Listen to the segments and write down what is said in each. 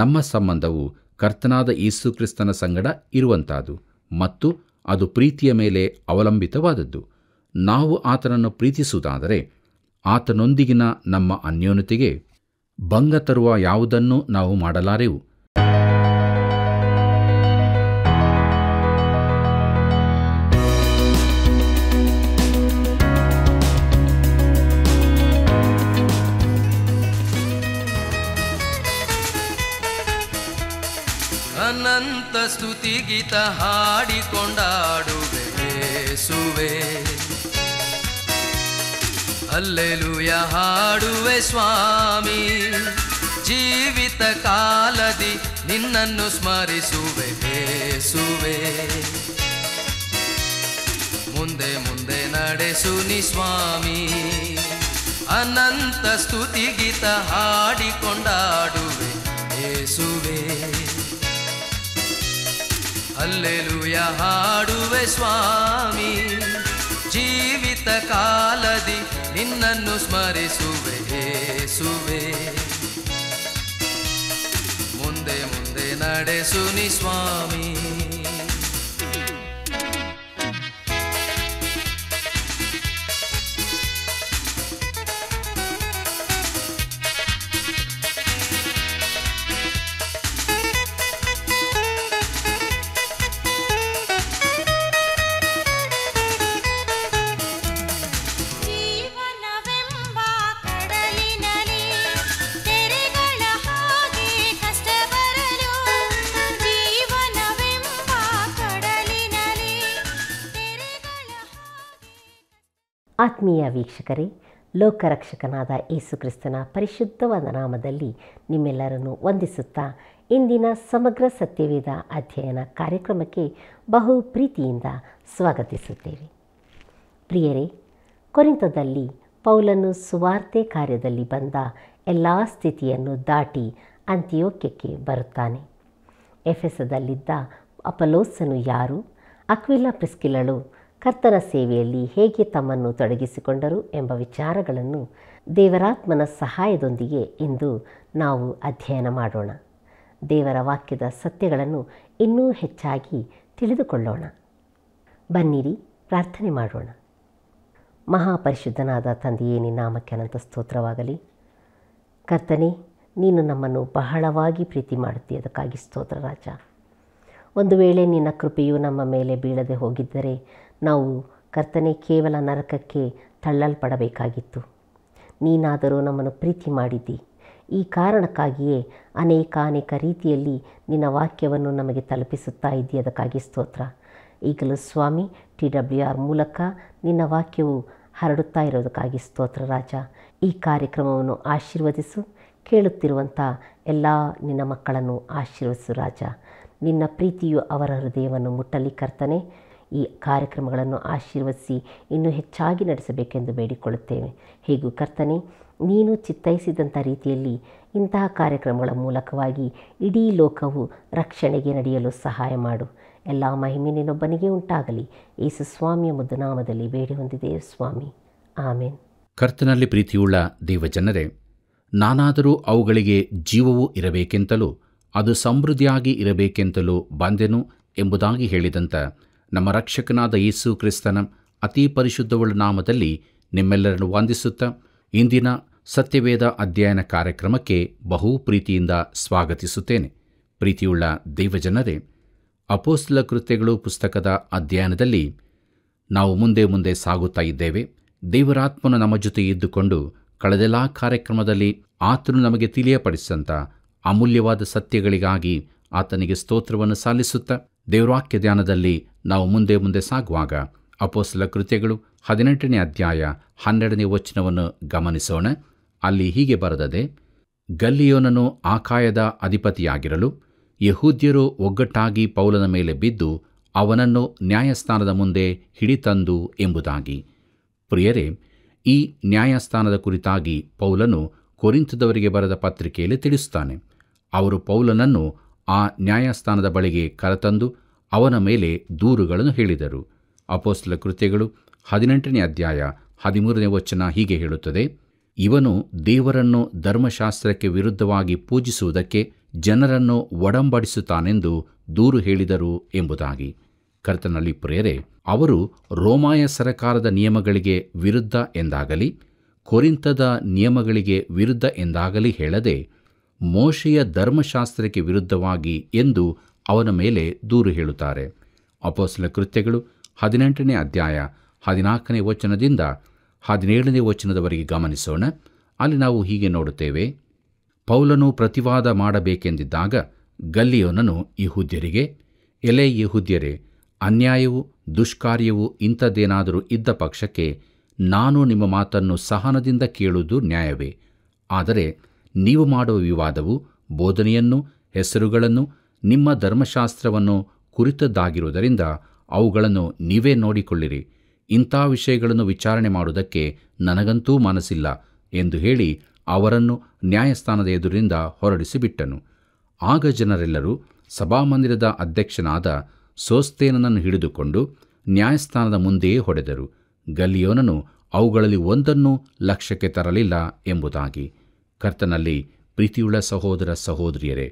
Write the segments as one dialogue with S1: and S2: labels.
S1: ನಮ್ಮ ಸಂಬಂಧವು ಕರ್ತನಾದ ಯೇಸುಕ್ರಿಸ್ತನ ಸಂಗಡ ಇರುವಂತಾದು ಮತ್ತು ಅದು ಪ್ರೀತಿಯ ಮೇಲೆ ಅವಲಂಬಿತವಾದದ್ದು ನಾವು ಆತನನ್ನು ಪ್ರೀತಿಸುವುದಾದರೆ ಆತನೊಂದಿಗಿನ ನಮ್ಮ ಅನ್ಯೋನ್ಯತೆಗೆ ಭಂಗ ತರುವ ಯಾವುದನ್ನೂ ನಾವು ಮಾಡಲಾರೆವು
S2: ಸ್ತುತಿ ಗೀತ ಹಾಡಿಕೊಂಡಾಡುವೆ
S1: ಸುವೆ ಅಲ್ಲೆಲುಯ ಹಾಡುವೆ ಸ್ವಾಮಿ ಜೀವಿತ ಕಾಲದಿ ನಿನ್ನನ್ನು ಸ್ಮರಿಸುವೆ ಬೇಸುವೆ ಮುಂದೆ ಮುಂದೆ ನಡೆಸು ನಿ ಸ್ವಾಮಿ ಅನಂತ ಸ್ತುತಿ ಗೀತ ಹಾಡಿಕೊಂಡಾಡು ಅಲ್ಲೆಲುಯ ಹಾಡುವೆ ಸ್ವಾಮಿ ಜೀವಿತ ಕಾಲದಿ ನಿನ್ನನ್ನು ಸ್ಮರಿಸುವೆ ಸುವೆ ಮುಂದೆ ಮುಂದೆ ನಡೆಸುನಿ ಸ್ವಾಮಿ
S2: ಆತ್ಮೀಯ ವೀಕ್ಷಕರೇ ಲೋಕರಕ್ಷಕನಾದ ಯೇಸುಕ್ರಿಸ್ತನ ಪರಿಶುದ್ಧವಾದ ನಾಮದಲ್ಲಿ ನಿಮ್ಮೆಲ್ಲರನ್ನು ವಂದಿಸುತ್ತಾ ಇಂದಿನ ಸಮಗ್ರ ಸತ್ಯವೇದ ಅಧ್ಯಯನ ಕಾರ್ಯಕ್ರಮಕ್ಕೆ ಬಹು ಪ್ರೀತಿಯಿಂದ ಸ್ವಾಗತಿಸುತ್ತೇವೆ ಪ್ರಿಯರೇ ಕೊರಿಂತದಲ್ಲಿ ಪೌಲನ್ನು ಸುವಾರ್ತೆ ಕಾರ್ಯದಲ್ಲಿ ಬಂದ ಎಲ್ಲ ಸ್ಥಿತಿಯನ್ನು ದಾಟಿ ಅಂತ್ಯೋಕ್ಯಕ್ಕೆ ಬರುತ್ತಾನೆ ಎಫೆಸದಲ್ಲಿದ್ದ ಅಪಲೋಸನು ಯಾರು ಅಕ್ವಿಲಾ ಪ್ರಿಸ್ಕಿಲಳು ಕರ್ತನ ಸೇವೆಯಲ್ಲಿ ಹೇಗೆ ತಮ್ಮನ್ನು ತೊಡಗಿಸಿಕೊಂಡರು ಎಂಬ ವಿಚಾರಗಳನ್ನು ದೇವರಾತ್ಮನ ಸಹಾಯದೊಂದಿಗೆ ಇಂದು ನಾವು ಅಧ್ಯಯನ ಮಾಡೋಣ ದೇವರ ವಾಕ್ಯದ ಸತ್ಯಗಳನ್ನು ಇನ್ನೂ ಹೆಚ್ಚಾಗಿ ತಿಳಿದುಕೊಳ್ಳೋಣ ಬನ್ನಿರಿ ಪ್ರಾರ್ಥನೆ ಮಾಡೋಣ ಮಹಾಪರಿಶುದ್ಧನಾದ ತಂದೆಯೇ ನಿನ್ನ ಅನಂತ ಸ್ತೋತ್ರವಾಗಲಿ ಕರ್ತನೆ ನೀನು ನಮ್ಮನ್ನು ಬಹಳವಾಗಿ ಪ್ರೀತಿ ಮಾಡುತ್ತಿ ಅದಕ್ಕಾಗಿ ಸ್ತೋತ್ರ ರಾಜ ಒಂದು ವೇಳೆ ನಿನ್ನ ಕೃಪೆಯು ನಮ್ಮ ಮೇಲೆ ಬೀಳದೆ ಹೋಗಿದ್ದರೆ ನಾವು ಕರ್ತನೆ ಕೇವಲ ನರಕಕ್ಕೆ ತಳ್ಳಲ್ಪಡಬೇಕಾಗಿತ್ತು ನೀನಾದರೂ ನಮ್ಮನ್ನು ಪ್ರೀತಿ ಮಾಡಿದ್ದಿ ಈ ಕಾರಣಕ್ಕಾಗಿಯೇ ಅನೇಕ ಅನೇಕ ರೀತಿಯಲ್ಲಿ ನಿನ್ನ ವಾಕ್ಯವನ್ನು ನಮಗೆ ತಲುಪಿಸುತ್ತಾ ಇದ್ದೀ ಅದಕ್ಕಾಗಿ ಸ್ತೋತ್ರ ಈಗಲೂ ಸ್ವಾಮಿ ಟಿ ಡಬ್ಲ್ಯೂ ಆರ್ ಮೂಲಕ ನಿನ್ನ ವಾಕ್ಯವು ಹರಡುತ್ತಾ ಇರೋದಕ್ಕಾಗಿ ಸ್ತೋತ್ರ ರಾಜ ಈ ಕಾರ್ಯಕ್ರಮವನ್ನು ಆಶೀರ್ವದಿಸು ಕೇಳುತ್ತಿರುವಂಥ ಎಲ್ಲ ನಿನ್ನ ಮಕ್ಕಳನ್ನು ಆಶೀರ್ವದಿಸು ರಾಜ ನಿನ್ನ ಪ್ರೀತಿಯು ಅವರ ಹೃದಯವನ್ನು ಮುಟ್ಟಲಿ ಕರ್ತನೆ ಈ ಕಾರ್ಯಕ್ರಮಗಳನ್ನು ಆಶೀರ್ವದಿಸಿ ಇನ್ನೂ ಹೆಚ್ಚಾಗಿ ನಡೆಸಬೇಕೆಂದು ಬೇಡಿಕೊಳ್ಳುತ್ತೇವೆ ಹೀಗೂ ಕರ್ತನೆ ನೀನು ಚಿತ್ತೈಸಿದಂಥ ರೀತಿಯಲ್ಲಿ ಇಂತಹ ಕಾರ್ಯಕ್ರಮಗಳ ಮೂಲಕವಾಗಿ ಇಡೀ ಲೋಕವು ರಕ್ಷಣೆಗೆ ನಡೆಯಲು ಸಹಾಯ ಮಾಡು ಎಲ್ಲ ಮಹಿಮೆ ನಿನ್ನೊಬ್ಬನಿಗೆ ಉಂಟಾಗಲಿ ಯೇಸು ಸ್ವಾಮಿಯ ಮುದ್ದನಾಮದಲ್ಲಿ ಬೇಡಿ ಹೊಂದಿದೆ ಸ್ವಾಮಿ ಆಮೇನ್
S1: ಕರ್ತನಲ್ಲಿ ಪ್ರೀತಿಯುಳ್ಳ ದೇವಜನರೇ ನಾನಾದರೂ ಅವುಗಳಿಗೆ ಜೀವವೂ ಇರಬೇಕೆಂತಲೂ ಅದು ಸಮೃದ್ಧಿಯಾಗಿ ಇರಬೇಕೆಂತಲೂ ಬಂದೆನು ಎಂಬುದಾಗಿ ಹೇಳಿದಂಥ ನಮ್ಮ ರಕ್ಷಕನಾದ ಯೇಸು ಕ್ರಿಸ್ತನ ಅತಿ ಪರಿಶುದ್ಧವುಳ್ಳ ನಾಮದಲ್ಲಿ ನಿಮ್ಮೆಲ್ಲರನ್ನು ವಂದಿಸುತ್ತ ಇಂದಿನ ಸತ್ಯವೇದ ಅಧ್ಯಯನ ಕಾರ್ಯಕ್ರಮಕ್ಕೆ ಬಹು ಪ್ರೀತಿಯಿಂದ ಸ್ವಾಗತಿಸುತ್ತೇನೆ ಪ್ರೀತಿಯುಳ್ಳ ದೈವಜನರೇ ಅಪೋಸ್ತಲ ಕೃತ್ಯಗಳು ಪುಸ್ತಕದ ಅಧ್ಯಯನದಲ್ಲಿ ನಾವು ಮುಂದೆ ಮುಂದೆ ಸಾಗುತ್ತಾ ಇದ್ದೇವೆ ದೇವರಾತ್ಮನು ನಮ್ಮ ಜೊತೆ ಇದ್ದುಕೊಂಡು ಕಳೆದೆಲ್ಲ ಕಾರ್ಯಕ್ರಮದಲ್ಲಿ ಆತನು ನಮಗೆ ತಿಳಿಯಪಡಿಸಿದಂಥ ಅಮೂಲ್ಯವಾದ ಸತ್ಯಗಳಿಗಾಗಿ ಆತನಿಗೆ ಸ್ತೋತ್ರವನ್ನು ಸಲ್ಲಿಸುತ್ತಾ ದೇವರಾಕ್ಯ ಧ್ಯಾನದಲ್ಲಿ ನಾವು ಮುಂದೆ ಮುಂದೆ ಸಾಗುವಾಗ ಅಪೋಸಲ ಕೃತ್ಯಗಳು ಹದಿನೆಂಟನೇ ಅಧ್ಯಾಯ ಹನ್ನೆರಡನೇ ವಚನವನ್ನು ಗಮನಿಸೋಣ ಅಲ್ಲಿ ಹೀಗೆ ಬರೆದದೆ ಗಲ್ಲಿಯೋನನು ಆಕಾಯದ ಅಧಿಪತಿಯಾಗಿರಲು ಯಹೂದ್ಯರು ಒಗ್ಗಟ್ಟಾಗಿ ಪೌಲನ ಮೇಲೆ ಬಿದ್ದು ಅವನನ್ನು ನ್ಯಾಯಸ್ಥಾನದ ಮುಂದೆ ಹಿಡಿತಂದು ಎಂಬುದಾಗಿ ಪ್ರಿಯರೇ ಈ ನ್ಯಾಯಸ್ಥಾನದ ಕುರಿತಾಗಿ ಪೌಲನು ಕೊರಿಂತದವರಿಗೆ ಬರೆದ ಪತ್ರಿಕೆಯಲ್ಲಿ ತಿಳಿಸುತ್ತಾನೆ ಅವರು ಪೌಲನನ್ನು ಆ ನ್ಯಾಯಸ್ಥಾನದ ಬಳಿಗೆ ಕರೆತಂದು ಅವನ ಮೇಲೆ ದೂರುಗಳನ್ನು ಹೇಳಿದರು ಅಪೋಸ್ಲ ಕೃತ್ಯಗಳು ಹದಿನೆಂಟನೇ ಅಧ್ಯಾಯ ಹದಿಮೂರನೇ ವಚನ ಹೀಗೆ ಹೇಳುತ್ತದೆ ಇವನು ದೇವರನ್ನು ಧರ್ಮಶಾಸ್ತ್ರಕ್ಕೆ ವಿರುದ್ಧವಾಗಿ ಪೂಜಿಸುವುದಕ್ಕೆ ಜನರನ್ನು ಒಡಂಬಡಿಸುತ್ತಾನೆಂದು ದೂರು ಹೇಳಿದರು ಎಂಬುದಾಗಿ ಕರ್ತನಲ್ಲಿ ಪ್ರೇರೆ ಅವರು ರೋಮಾಯ ಸರಕಾರದ ನಿಯಮಗಳಿಗೆ ವಿರುದ್ಧ ಎಂದಾಗಲಿ ಕೊರಿಂತದ ನಿಯಮಗಳಿಗೆ ವಿರುದ್ಧ ಎಂದಾಗಲಿ ಹೇಳದೆ ಮೋಶೆಯ ಧರ್ಮಶಾಸ್ತ್ರಕ್ಕೆ ವಿರುದ್ಧವಾಗಿ ಎಂದು ಅವನ ಮೇಲೆ ದೂರು ಹೇಳುತ್ತಾರೆ ಅಪೋಸಲ ಕೃತ್ಯಗಳು ಹದಿನೆಂಟನೇ ಅಧ್ಯಾಯ ಹದಿನಾಲ್ಕನೇ ವಚನದಿಂದ ಹದಿನೇಳನೇ ವಚನದವರೆಗೆ ಗಮನಿಸೋಣ ಅಲ್ಲಿ ನಾವು ಹೀಗೆ ನೋಡುತ್ತೇವೆ ಪೌಲನು ಪ್ರತಿವಾದ ಮಾಡಬೇಕೆಂದಿದ್ದಾಗ ಗಲ್ಲಿಯೋನನು ಯಹುದ್ಯರಿಗೆ ಎಲೆ ಯಹುದ್ಯರೇ ಅನ್ಯಾಯವು ದುಷ್ಕಾರ್ಯವು ಇಂಥದ್ದೇನಾದರೂ ಇದ್ದ ಪಕ್ಷಕ್ಕೆ ನಾನು ನಿಮ್ಮ ಮಾತನ್ನು ಸಹನದಿಂದ ಕೇಳುವುದು ನ್ಯಾಯವೇ ಆದರೆ ನೀವು ಮಾಡುವ ವಿವಾದವು ಬೋಧನೆಯನ್ನು ಹೆಸರುಗಳನ್ನು ನಿಮ್ಮ ಧರ್ಮಶಾಸ್ತ್ರವನ್ನು ಕುರಿತದ್ದಾಗಿರುವುದರಿಂದ ಅವುಗಳನ್ನು ನೀವೇ ನೋಡಿಕೊಳ್ಳಿರಿ ಇಂಥ ವಿಷಯಗಳನ್ನು ವಿಚಾರಣೆ ಮಾಡುವುದಕ್ಕೆ ನನಗಂತೂ ಮನಸ್ಸಿಲ್ಲ ಎಂದು ಹೇಳಿ ಅವರನ್ನು ನ್ಯಾಯಸ್ಥಾನದ ಎದುರಿಂದ ಹೊರಡಿಸಿಬಿಟ್ಟನು ಆಗ ಜನರೆಲ್ಲರೂ ಸಭಾಮಂದಿರದ ಅಧ್ಯಕ್ಷನಾದ ಸೋಸ್ತೇನನ್ನು ಹಿಡಿದುಕೊಂಡು ನ್ಯಾಯಸ್ಥಾನದ ಮುಂದೆಯೇ ಹೊಡೆದರು ಗಲಿಯೋನನು ಅವುಗಳಲ್ಲಿ ಒಂದನ್ನು ಲಕ್ಷ್ಯಕ್ಕೆ ತರಲಿಲ್ಲ ಎಂಬುದಾಗಿ ಕರ್ತನಲ್ಲಿ ಪ್ರೀತಿಯುಳ್ಳ ಸಹೋದರ ಸಹೋದರಿಯರೇ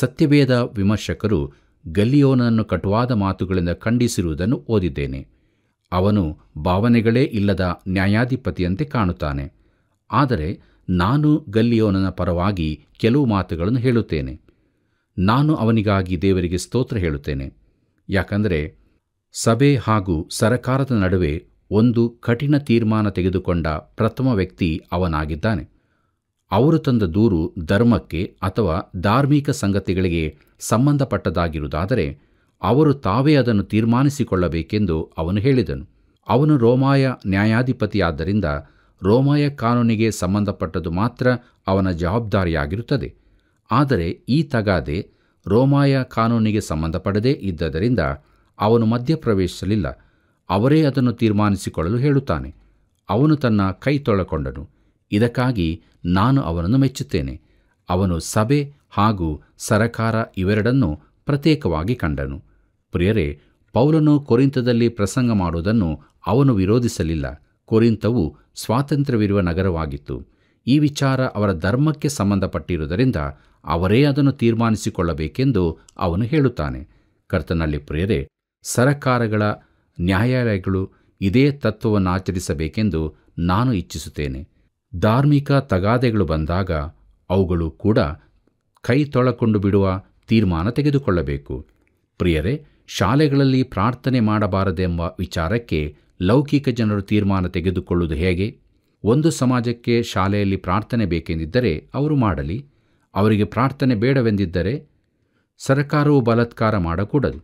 S1: ಸತ್ಯವೇದ ವಿಮರ್ಶಕರು ಗಲ್ಲಿಯೋನನ್ನು ಕಟುವಾದ ಮಾತುಗಳಿಂದ ಖಂಡಿಸಿರುವುದನ್ನು ಓದಿದ್ದೇನೆ ಅವನು ಭಾವನೆಗಳೇ ಇಲ್ಲದ ನ್ಯಾಯಾಧಿಪತಿಯಂತೆ ಕಾಣುತ್ತಾನೆ ಆದರೆ ನಾನು ಗಲ್ಲಿಯೋನನ ಪರವಾಗಿ ಕೆಲವು ಮಾತುಗಳನ್ನು ಹೇಳುತ್ತೇನೆ ನಾನು ಅವನಿಗಾಗಿ ದೇವರಿಗೆ ಸ್ತೋತ್ರ ಹೇಳುತ್ತೇನೆ ಯಾಕಂದರೆ ಸಭೆ ಹಾಗೂ ಸರಕಾರದ ನಡುವೆ ಒಂದು ಕಠಿಣ ತೀರ್ಮಾನ ತೆಗೆದುಕೊಂಡ ಪ್ರಥಮ ವ್ಯಕ್ತಿ ಅವನಾಗಿದ್ದಾನೆ ಅವರು ತಂದ ದೂರು ಧರ್ಮಕ್ಕೆ ಅಥವಾ ಧಾರ್ಮಿಕ ಸಂಗತಿಗಳಿಗೆ ಸಂಬಂಧಪಟ್ಟದಾಗಿರುವುದಾದರೆ ಅವರು ತಾವೇ ಅದನ್ನು ತೀರ್ಮಾನಿಸಿಕೊಳ್ಳಬೇಕೆಂದು ಅವನು ಹೇಳಿದನು ಅವನು ರೋಮಾಯ ನ್ಯಾಯಾಧಿಪತಿಯಾದ್ದರಿಂದ ರೋಮಾಯ ಕಾನೂನಿಗೆ ಸಂಬಂಧಪಟ್ಟದು ಮಾತ್ರ ಅವನ ಜವಾಬ್ದಾರಿಯಾಗಿರುತ್ತದೆ ಆದರೆ ಈ ತಗಾದೆ ರೋಮಾಯ ಕಾನೂನಿಗೆ ಸಂಬಂಧಪಡದೇ ಇದ್ದದರಿಂದ ಅವನು ಮಧ್ಯಪ್ರವೇಶಿಸಲಿಲ್ಲ ಅವರೇ ಅದನ್ನು ತೀರ್ಮಾನಿಸಿಕೊಳ್ಳಲು ಹೇಳುತ್ತಾನೆ ಅವನು ತನ್ನ ಕೈ ತೊಳಕೊಂಡನು ಇದಕ್ಕಾಗಿ ನಾನು ಅವನನ್ನು ಮೆಚ್ಚುತ್ತೇನೆ ಅವನು ಸಭೆ ಹಾಗೂ ಸರಕಾರ ಇವೆರಡನ್ನೂ ಪ್ರತ್ಯೇಕವಾಗಿ ಕಂಡನು ಪ್ರಿಯರೇ ಪೌಲನು ಕೊರಿಂತದಲ್ಲಿ ಪ್ರಸಂಗ ಮಾಡುವುದನ್ನು ಅವನು ವಿರೋಧಿಸಲಿಲ್ಲ ಕೊರಿಂತವು ಸ್ವಾತಂತ್ರ್ಯವಿರುವ ನಗರವಾಗಿತ್ತು ಈ ವಿಚಾರ ಅವರ ಧರ್ಮಕ್ಕೆ ಸಂಬಂಧಪಟ್ಟಿರುವುದರಿಂದ ಅವರೇ ಅದನ್ನು ತೀರ್ಮಾನಿಸಿಕೊಳ್ಳಬೇಕೆಂದು ಅವನು ಹೇಳುತ್ತಾನೆ ಕರ್ತನಲ್ಲಿ ಪ್ರಿಯರೇ ಸರಕಾರಗಳ ನ್ಯಾಯಾಲಯಗಳು ಇದೇ ತತ್ವವನ್ನು ಆಚರಿಸಬೇಕೆಂದು ನಾನು ಇಚ್ಛಿಸುತ್ತೇನೆ ಧಾರ್ಮಿಕ ತಗಾದೆಗಳು ಬಂದಾಗ ಅವುಗಳು ಕೂಡ ಕೈ ತೊಳಕೊಂಡು ಬಿಡುವ ತೀರ್ಮಾನ ತೆಗೆದುಕೊಳ್ಳಬೇಕು ಪ್ರಿಯರೇ ಶಾಲೆಗಳಲ್ಲಿ ಪ್ರಾರ್ಥನೆ ಮಾಡಬಾರದೆಂಬ ವಿಚಾರಕ್ಕೆ ಲೌಕಿಕ ಜನರು ತೀರ್ಮಾನ ತೆಗೆದುಕೊಳ್ಳುವುದು ಹೇಗೆ ಒಂದು ಸಮಾಜಕ್ಕೆ ಶಾಲೆಯಲ್ಲಿ ಪ್ರಾರ್ಥನೆ ಬೇಕೆಂದಿದ್ದರೆ ಅವರು ಮಾಡಲಿ ಅವರಿಗೆ ಪ್ರಾರ್ಥನೆ ಬೇಡವೆಂದಿದ್ದರೆ ಸರ್ಕಾರವು ಬಲತ್ಕಾರ ಮಾಡಕೂಡದು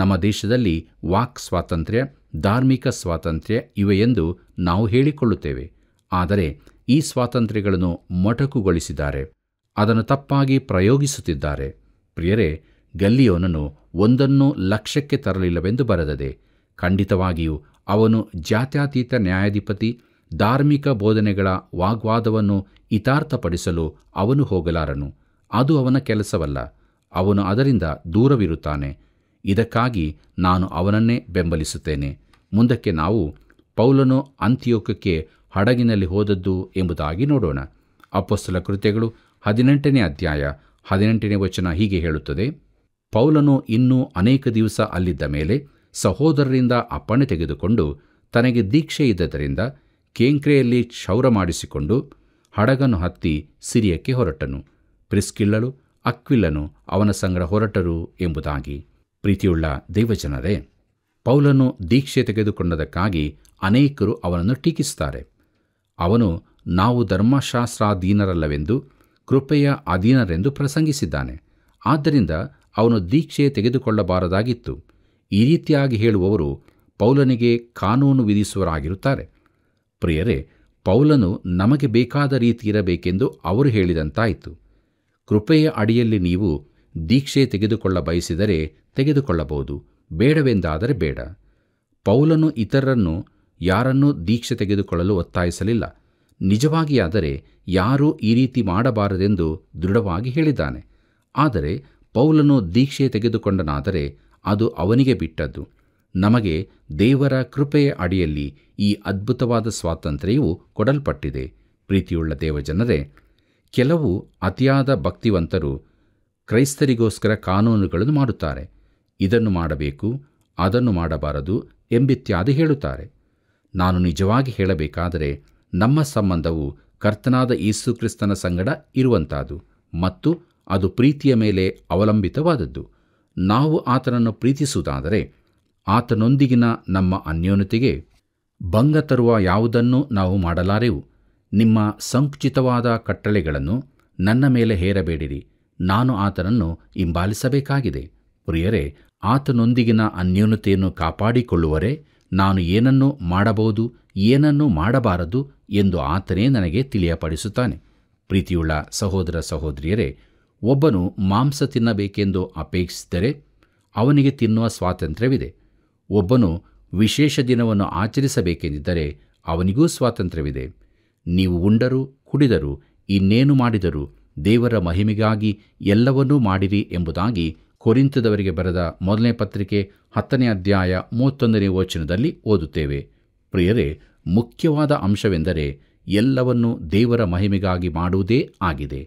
S1: ನಮ್ಮ ದೇಶದಲ್ಲಿ ವಾಕ್ ಸ್ವಾತಂತ್ರ್ಯ ಧಾರ್ಮಿಕ ಸ್ವಾತಂತ್ರ್ಯ ಇವೆ ಎಂದು ನಾವು ಹೇಳಿಕೊಳ್ಳುತ್ತೇವೆ ಆದರೆ ಈ ಸ್ವಾತಂತ್ರ್ಯಗಳನ್ನು ಮೊಟಕುಗೊಳಿಸಿದ್ದಾರೆ ಅದನ್ನು ತಪ್ಪಾಗಿ ಪ್ರಯೋಗಿಸುತ್ತಿದ್ದಾರೆ ಪ್ರಿಯರೇ ಗಲ್ಲಿಯೋನನು ಒಂದನ್ನು ಲಕ್ಷ್ಯಕ್ಕೆ ತರಲಿಲ್ಲವೆಂದು ಬರೆದದೆ ಖಂಡಿತವಾಗಿಯೂ ಅವನು ಜಾತ್ಯಾತೀತ ನ್ಯಾಯಾಧಿಪತಿ ಧಾರ್ಮಿಕ ಬೋಧನೆಗಳ ವಾಗ್ವಾದವನ್ನು ಇತಾರ್ಥಪಡಿಸಲು ಅವನು ಹೋಗಲಾರನು ಅದು ಅವನ ಕೆಲಸವಲ್ಲ ಅವನು ಅದರಿಂದ ದೂರವಿರುತ್ತಾನೆ ಇದಕ್ಕಾಗಿ ನಾನು ಅವನನ್ನೇ ಬೆಂಬಲಿಸುತ್ತೇನೆ ಮುಂದಕ್ಕೆ ನಾವು ಪೌಲನು ಅಂತ್ಯೋಕಕ್ಕೆ ಹಡಗಿನಲ್ಲಿ ಹೋದದ್ದು ಎಂಬುದಾಗಿ ನೋಡೋಣ ಅಪ್ಪಸ್ತಲ ಕೃತ್ಯಗಳು ಹದಿನೆಂಟನೇ ಅಧ್ಯಾಯ ಹದಿನೆಂಟನೇ ವಚನ ಹೀಗೆ ಹೇಳುತ್ತದೆ ಪೌಲನು ಇನ್ನೂ ಅನೇಕ ದಿವಸ ಅಲ್ಲಿದ್ದ ಮೇಲೆ ಸಹೋದರರಿಂದ ಅಪ್ಪಣೆ ತೆಗೆದುಕೊಂಡು ತನಗೆ ದೀಕ್ಷೆ ಇದ್ದದರಿಂದ ಕೇಂಕ್ರೆಯಲ್ಲಿ ಕ್ಷೌರ ಮಾಡಿಸಿಕೊಂಡು ಹಡಗನ್ನು ಹತ್ತಿ ಸಿರಿಯಕ್ಕೆ ಹೊರಟನು ಪ್ರಿಸ್ಕಿಲ್ಲಳು ಅಕ್ವಿಲ್ಲನು ಅವನ ಸಂಗಡ ಹೊರಟರು ಎಂಬುದಾಗಿ ಪ್ರೀತಿಯುಳ್ಳ ದೇವಜನರೇ ಪೌಲನು ದೀಕ್ಷೆ ತೆಗೆದುಕೊಂಡದಕ್ಕಾಗಿ ಅನೇಕರು ಅವನನ್ನು ಟೀಕಿಸುತ್ತಾರೆ ಅವನು ನಾವು ಧರ್ಮಶಾಸ್ತ್ರಾಧೀನರಲ್ಲವೆಂದು ಕೃಪೆಯ ಅಧೀನರೆಂದು ಪ್ರಸಂಗಿಸಿದ್ದಾನೆ ಆದ್ದರಿಂದ ಅವನು ದೀಕ್ಷೆ ತೆಗೆದುಕೊಳ್ಳಬಾರದಾಗಿತ್ತು ಈ ರೀತಿಯಾಗಿ ಹೇಳುವವರು ಪೌಲನಿಗೆ ಕಾನೂನು ವಿಧಿಸುವರಾಗಿರುತ್ತಾರೆ ಪ್ರಿಯರೇ ಪೌಲನು ನಮಗೆ ಬೇಕಾದ ರೀತಿ ಇರಬೇಕೆಂದು ಅವರು ಹೇಳಿದಂತಾಯಿತು ಕೃಪೆಯ ಅಡಿಯಲ್ಲಿ ನೀವು ದೀಕ್ಷೆ ತೆಗೆದುಕೊಳ್ಳ ಬಯಸಿದರೆ ತೆಗೆದುಕೊಳ್ಳಬಹುದು ಬೇಡವೆಂದಾದರೆ ಬೇಡ ಪೌಲನು ಇತರರನ್ನು ಯಾರನ್ನೂ ದೀಕ್ಷೆ ತೆಗೆದುಕೊಳ್ಳಲು ಒತ್ತಾಯಿಸಲಿಲ್ಲ ನಿಜವಾಗಿಯಾದರೆ ಯಾರೂ ಈ ರೀತಿ ಮಾಡಬಾರದೆಂದು ದೃಢವಾಗಿ ಹೇಳಿದ್ದಾನೆ ಆದರೆ ಪೌಲನು ದೀಕ್ಷೆ ತೆಗೆದುಕೊಂಡನಾದರೆ ಅದು ಅವನಿಗೆ ಬಿಟ್ಟದ್ದು ನಮಗೆ ದೇವರ ಕೃಪೆಯ ಅಡಿಯಲ್ಲಿ ಈ ಅದ್ಭುತವಾದ ಸ್ವಾತಂತ್ರ್ಯವು ಕೊಡಲ್ಪಟ್ಟಿದೆ ಪ್ರೀತಿಯುಳ್ಳ ದೇವಜನರೇ ಕೆಲವು ಅತಿಯಾದ ಭಕ್ತಿವಂತರು ಕ್ರೈಸ್ತರಿಗೋಸ್ಕರ ಕಾನೂನುಗಳನ್ನು ಮಾಡುತ್ತಾರೆ ಇದನ್ನು ಮಾಡಬೇಕು ಅದನ್ನು ಮಾಡಬಾರದು ಎಂಬಿತ್ಯಾದಿ ಹೇಳುತ್ತಾರೆ ನಾನು ನಿಜವಾಗಿ ಹೇಳಬೇಕಾದರೆ ನಮ್ಮ ಸಂಬಂಧವು ಕರ್ತನಾದ ಕ್ರಿಸ್ತನ ಸಂಗಡ ಇರುವಂತಾದು ಮತ್ತು ಅದು ಪ್ರೀತಿಯ ಮೇಲೆ ಅವಲಂಬಿತವಾದದ್ದು ನಾವು ಆತನನ್ನು ಪ್ರೀತಿಸುವುದಾದರೆ ಆತನೊಂದಿಗಿನ ನಮ್ಮ ಅನ್ಯೋನ್ಯತೆಗೆ ಭಂಗ ತರುವ ಯಾವುದನ್ನೂ ನಾವು ಮಾಡಲಾರೆವು ನಿಮ್ಮ ಸಂಕುಚಿತವಾದ ಕಟ್ಟಳೆಗಳನ್ನು ನನ್ನ ಮೇಲೆ ಹೇರಬೇಡಿರಿ ನಾನು ಆತನನ್ನು ಹಿಂಬಾಲಿಸಬೇಕಾಗಿದೆ ಪ್ರಿಯರೇ ಆತನೊಂದಿಗಿನ ಅನ್ಯೋನ್ಯತೆಯನ್ನು ಕಾಪಾಡಿಕೊಳ್ಳುವರೆ ನಾನು ಏನನ್ನು ಮಾಡಬಹುದು ಏನನ್ನು ಮಾಡಬಾರದು ಎಂದು ಆತನೇ ನನಗೆ ತಿಳಿಯಪಡಿಸುತ್ತಾನೆ ಪ್ರೀತಿಯುಳ್ಳ ಸಹೋದರ ಸಹೋದರಿಯರೇ ಒಬ್ಬನು ಮಾಂಸ ತಿನ್ನಬೇಕೆಂದು ಅಪೇಕ್ಷಿಸಿದರೆ ಅವನಿಗೆ ತಿನ್ನುವ ಸ್ವಾತಂತ್ರ್ಯವಿದೆ ಒಬ್ಬನು ವಿಶೇಷ ದಿನವನ್ನು ಆಚರಿಸಬೇಕೆಂದಿದ್ದರೆ ಅವನಿಗೂ ಸ್ವಾತಂತ್ರ್ಯವಿದೆ ನೀವು ಉಂಡರು ಕುಡಿದರು ಇನ್ನೇನು ಮಾಡಿದರು ದೇವರ ಮಹಿಮೆಗಾಗಿ ಎಲ್ಲವನ್ನೂ ಮಾಡಿರಿ ಎಂಬುದಾಗಿ ಕೊರಿಂತದವರಿಗೆ ಬರೆದ ಮೊದಲನೇ ಪತ್ರಿಕೆ ಹತ್ತನೇ ಅಧ್ಯಾಯ ಮೂವತ್ತೊಂದನೇ ವಚನದಲ್ಲಿ ಓದುತ್ತೇವೆ ಪ್ರಿಯರೇ ಮುಖ್ಯವಾದ ಅಂಶವೆಂದರೆ ಎಲ್ಲವನ್ನೂ ದೇವರ ಮಹಿಮೆಗಾಗಿ ಮಾಡುವುದೇ ಆಗಿದೆ